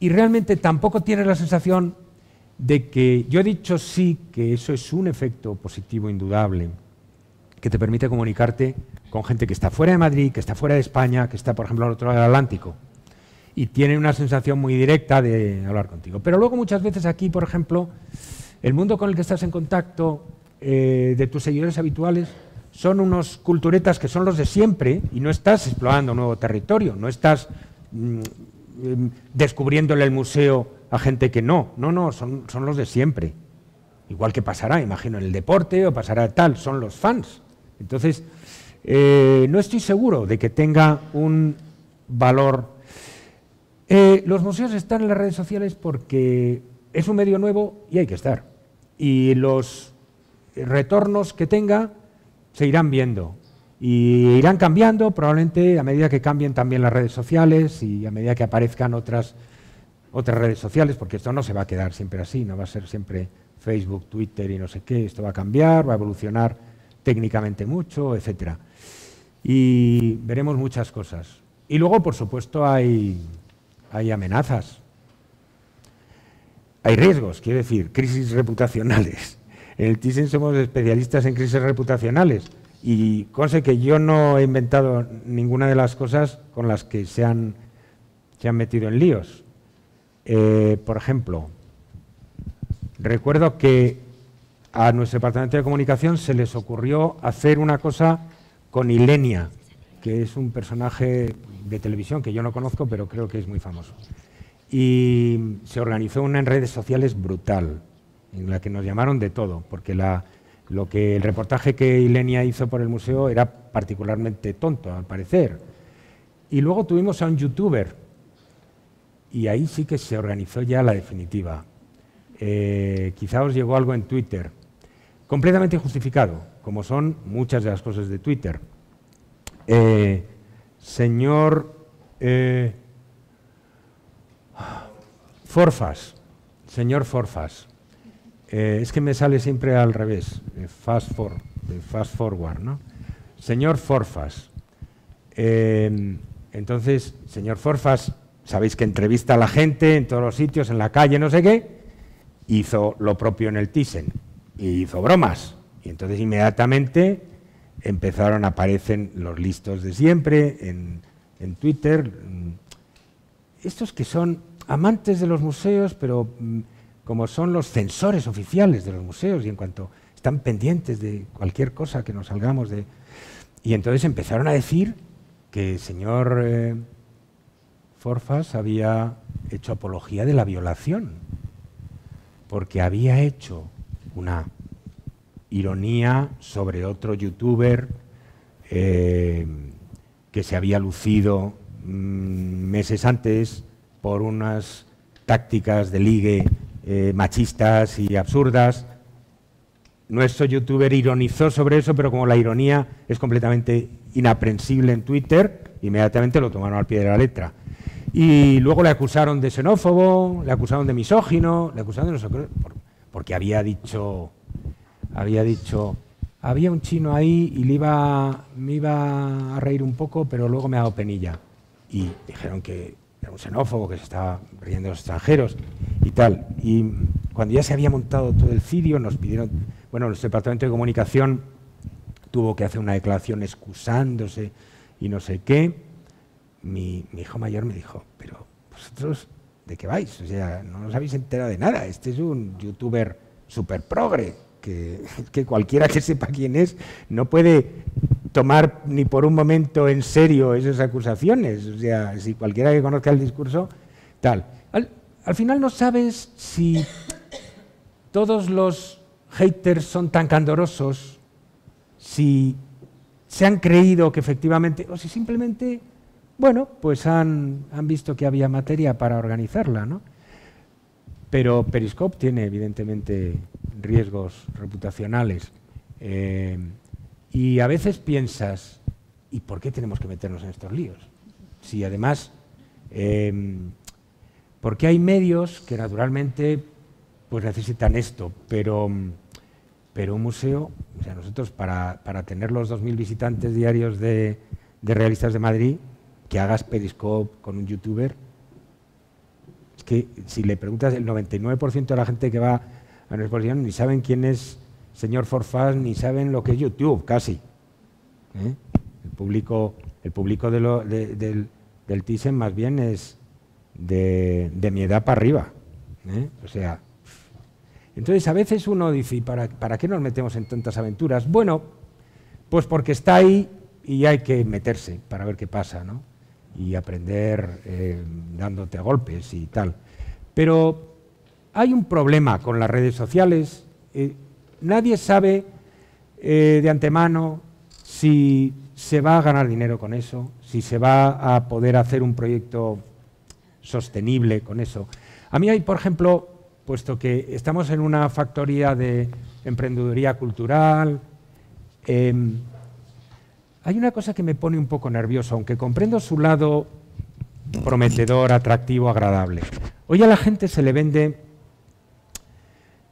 realmente tampoco tienes la sensación de que yo he dicho sí que eso es un efecto positivo indudable que te permite comunicarte con gente que está fuera de Madrid, que está fuera de España, que está, por ejemplo, al otro lado del Atlántico. Y tiene una sensación muy directa de hablar contigo. Pero luego muchas veces aquí, por ejemplo, el mundo con el que estás en contacto eh, de tus seguidores habituales son unos culturetas que son los de siempre y no estás explorando nuevo territorio, no estás mm, em, descubriéndole el museo a gente que no, no, no, son, son los de siempre. Igual que pasará, imagino, en el deporte o pasará tal, son los fans. Entonces, eh, no estoy seguro de que tenga un valor. Eh, los museos están en las redes sociales porque es un medio nuevo y hay que estar y los retornos que tenga se irán viendo y irán cambiando probablemente a medida que cambien también las redes sociales y a medida que aparezcan otras, otras redes sociales, porque esto no se va a quedar siempre así, no va a ser siempre Facebook, Twitter y no sé qué, esto va a cambiar, va a evolucionar técnicamente mucho, etcétera Y veremos muchas cosas. Y luego, por supuesto, hay, hay amenazas hay riesgos, quiero decir, crisis reputacionales. En el somos especialistas en crisis reputacionales y cosa que yo no he inventado ninguna de las cosas con las que se han, metido en líos. Eh, por ejemplo, recuerdo que a nuestro departamento de comunicación se les ocurrió hacer una cosa con Ilenia, que es un personaje de televisión que yo no conozco, pero creo que es muy famoso y se organizó una en redes sociales brutal, en la que nos llamaron de todo, porque lo que el reportaje que Ilenia hizo por el museo era particularmente tonto, al parecer. Y luego tuvimos a un youtuber, y ahí sí que se organizó ya la definitiva. Eh, quizá os llegó algo en Twitter, completamente justificado, como son muchas de las cosas de Twitter. Eh, señor eh, Forfas, señor Forfas. Eh, es que me sale siempre al revés, eh, fast, eh, fast forward, ¿no? Señor Forfas. Em, entonces, señor Forfas, sabéis que entrevista a la gente en todos los sitios, en la calle, no sé qué, hizo lo propio en el Thyssen y hizo bromas. Y entonces inmediatamente empezaron a aparecer los listos de siempre en, en Twitter, estos que son amantes de los museos, pero mm, como son los censores oficiales de los museos y en cuanto están pendientes de cualquier cosa que nos salgamos de... Y entonces empezaron a decir que el señor eh, Forfas había hecho apología de la violación, porque había hecho una ironía sobre otro youtuber eh, que se había lucido Mm, meses antes por unas tácticas de ligue eh, machistas y absurdas. Nuestro youtuber ironizó sobre eso, pero como la ironía es completamente inaprensible en Twitter, inmediatamente lo tomaron al pie de la letra. Y luego le acusaron de xenófobo, le acusaron de misógino, le acusaron de no sé qué, porque había dicho, había dicho, había un chino ahí y le me iba a reír un poco, pero luego me ha dado penilla y dijeron que era un xenófobo, que se estaba riendo de los extranjeros y tal. Y cuando ya se había montado todo el cirio, nos pidieron, bueno, el Departamento de Comunicación tuvo que hacer una declaración excusándose y no sé qué. Mi, hijo mayor me dijo, pero vosotros, ¿de qué vais? O sea, no nos habéis enterado de nada. Este es un youtuber super progre, que, que cualquiera que sepa quién es no puede tomar ni por un momento en serio esas acusaciones. O sea, si cualquiera que conozca el discurso, tal. Al, final no sabes si todos los haters son tan candorosos, si se han creído que efectivamente, o si simplemente, bueno, pues han, visto que había materia para organizarla, ¿no? Pero Periscope tiene evidentemente riesgos reputacionales. Eh, y a veces piensas, ¿y por qué tenemos que meternos en estos líos? Si además, em, porque hay medios que naturalmente pues necesitan esto, pero, mm, pero un museo, o sea, nosotros para, tener los 2.000 visitantes diarios de, de Realistas de Madrid, que hagas Periscope con un youtuber, es que si le preguntas el 99% de la gente que va a una exposición ni saben quién es señor Forfás ni saben lo que es YouTube, casi. ¿Eh? El público, el público del, del más bien es de, mi edad para arriba. ¿eh? O sea, entonces a veces uno dice, para, qué nos metemos en tantas aventuras? Bueno, pues porque está ahí y hay que meterse para ver qué pasa, ¿no? Y aprender eh, dándote a golpes y tal. Pero hay un problema con las redes sociales. Nadie sabe eh, de antemano si se va a ganar dinero con eso, si se va a poder hacer un proyecto sostenible con eso. A mí hay, por ejemplo, puesto que estamos en una factoría de emprendeduría cultural, em, hay una cosa que me pone un poco nervioso, aunque comprendo su lado prometedor, atractivo, agradable. Hoy a la gente se le vende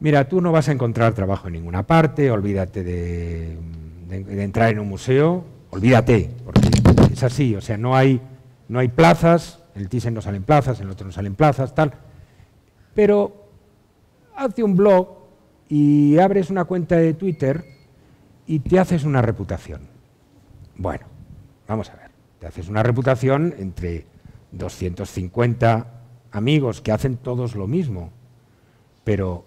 mira, tú no vas a encontrar trabajo en ninguna parte, olvídate de, entrar en un museo, olvídate, porque es así, o sea, no hay, no hay plazas, el Thyssen no salen plazas, en el otro no salen plazas, tal. Pero hace un blog y abres una cuenta de Twitter y te haces una reputación. Bueno, vamos a ver, te haces una reputación entre 250 amigos que hacen todos lo mismo, pero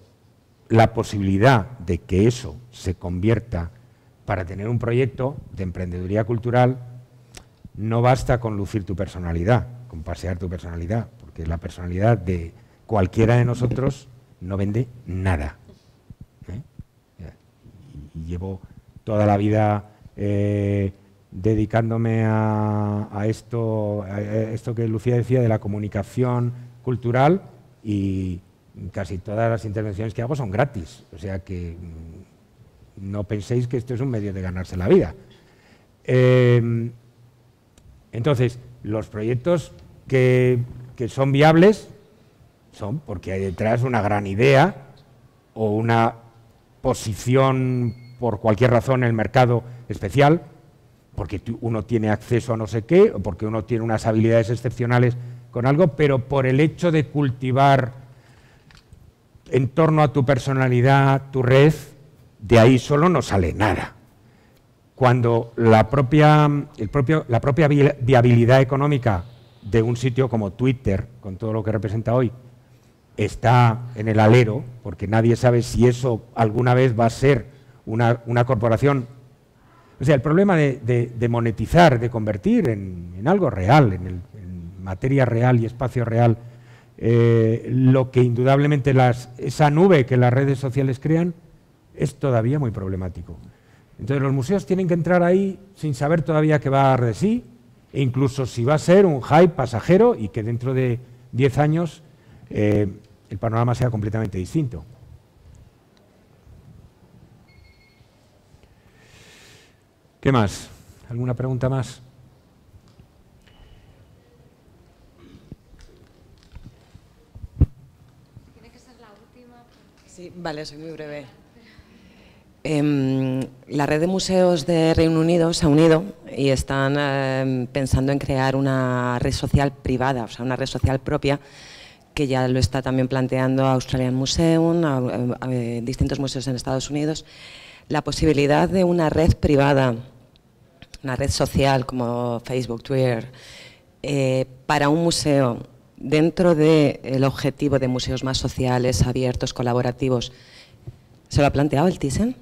la posibilidad de que eso se convierta para tener un proyecto de emprendeduría cultural, no basta con lucir tu personalidad, con pasear tu personalidad, porque la personalidad de cualquiera de nosotros no vende nada. ¿eh? Y llevo toda la vida eh, dedicándome a, esto, a esto que Lucía decía de la comunicación cultural y casi todas las intervenciones que hago son gratis, o sea que mm, no penséis que esto es un medio de ganarse la vida. Em, entonces, los proyectos que, que son viables son porque hay detrás una gran idea o una posición por cualquier razón en el mercado especial, porque uno tiene acceso a no sé qué, o porque uno tiene unas habilidades excepcionales con algo, pero por el hecho de cultivar en torno a tu personalidad, tu red, de ahí solo no sale nada. Cuando la propia, la propia viabilidad económica de un sitio como Twitter, con todo lo que representa hoy, está en el alero, porque nadie sabe si eso alguna vez va a ser una, corporación. O sea, el problema de, monetizar, de convertir en, algo real, en materia real y espacio real, eh, lo que indudablemente esa nube que las redes sociales crean es todavía muy problemático. Entonces los museos tienen que entrar ahí sin saber todavía qué va a dar de sí, e incluso si va a ser un hype pasajero y que dentro de 10 años eh, el panorama sea completamente distinto. ¿Qué más? ¿Alguna pregunta más? vale, soy muy breve. Em, la red de museos de Reino Unido se ha unido y están em, pensando en crear una red social privada, o sea, una red social propia que ya lo está también planteando Australian Museum, eh, distintos museos en Estados Unidos, la posibilidad de una red privada, una red social como Facebook, Twitter, eh, para un museo dentro del objetivo de museos más sociales, abiertos, colaborativos, ¿se lo ha planteado el Thyssen?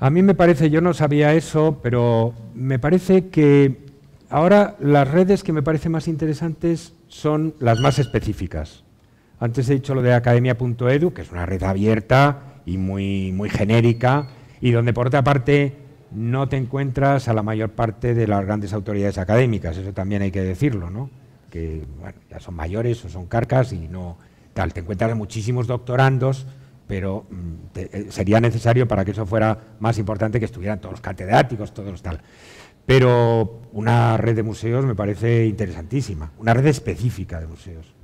A mí me parece, yo no sabía eso, pero me parece que ahora las redes que me parecen más interesantes son las más específicas. Antes he dicho lo de academia.edu, que es una red abierta y muy, muy genérica, y donde por otra parte no te encuentras a la mayor parte de las grandes autoridades académicas, eso también hay que decirlo, ¿no? que ya son mayores o son carcas y no tal. Te encuentras muchísimos doctorandos, pero mm, eh, sería necesario para que eso fuera más importante que estuvieran todos los catedráticos, todos los tal. Pero una red de museos me parece interesantísima, una red específica de museos.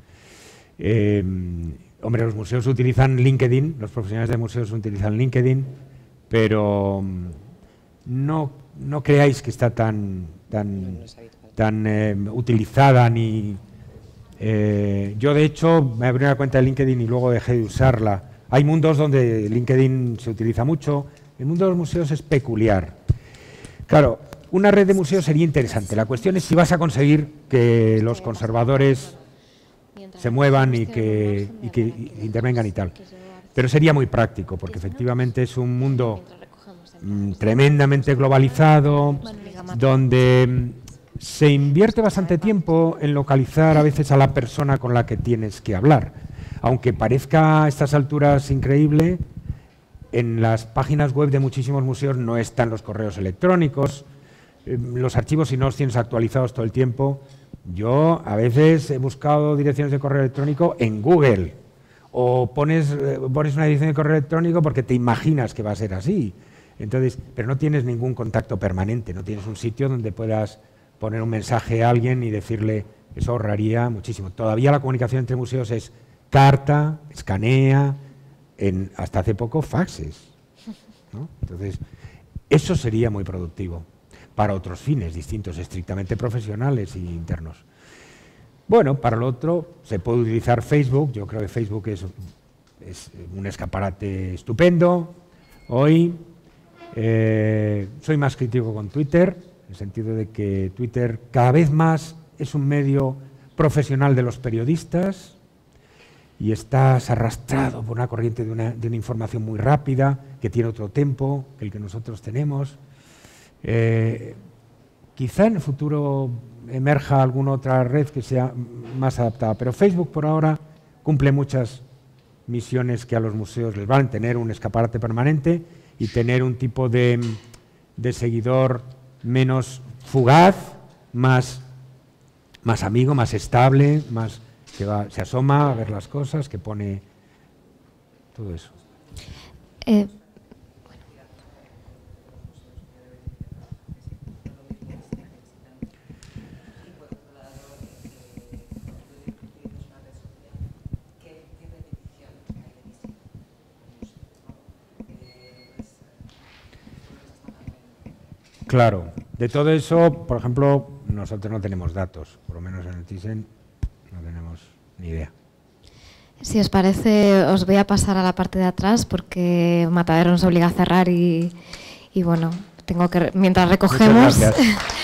Em, hombre, los museos utilizan LinkedIn, los profesionales de museos utilizan LinkedIn, pero mm, no, no creáis que está tan tan eh, utilizada ni... Eh, yo de hecho me abrí una cuenta de LinkedIn y luego dejé de usarla. Hay mundos donde LinkedIn se utiliza mucho. El mundo de los museos es peculiar. Claro, una red de museos sería interesante. La cuestión es si vas a conseguir que los conservadores se muevan y que, intervengan y tal. Pero sería muy práctico, porque efectivamente es un mundo mm, tremendamente globalizado, donde se invierte bastante tiempo en localizar a veces a la persona con la que tienes que hablar. Aunque parezca a estas alturas increíble, en las páginas web de muchísimos museos no están los correos electrónicos, eh, los archivos si no los tienes actualizados todo el tiempo. Yo a veces he buscado direcciones de correo electrónico en Google o pones, eh, pones una dirección de correo electrónico porque te imaginas que va a ser así. Entonces, pero no tienes ningún contacto permanente, no tienes un sitio donde puedas poner un mensaje a alguien y decirle, eso ahorraría muchísimo. Todavía la comunicación entre museos es carta, escanea, en, hasta hace poco faxes. Entonces, eso sería muy productivo para otros fines distintos, estrictamente profesionales e internos. Bueno, para lo otro, se puede utilizar Facebook. Yo creo que Facebook es, un escaparate estupendo. Hoy eh, soy más crítico con Twitter en el sentido de que Twitter cada vez más es un medio profesional de los periodistas y estás arrastrado por una corriente de una, información muy rápida, que tiene otro tempo que el que nosotros tenemos. Eh, quizá en el futuro emerja alguna otra red que sea más adaptada, pero Facebook por ahora cumple muchas misiones que a los museos les van, tener un escaparate permanente y tener un tipo de, de seguidor menos fugaz, más, más amigo, más estable, más que se asoma a ver las cosas, que pone todo eso. Eh, Claro, de todo eso, por ejemplo, nosotros no tenemos datos, por lo menos en el TISEN no tenemos ni idea. Si os parece, os voy a pasar a la parte de atrás porque Matadero nos obliga a cerrar y, y bueno, tengo que mientras recogemos.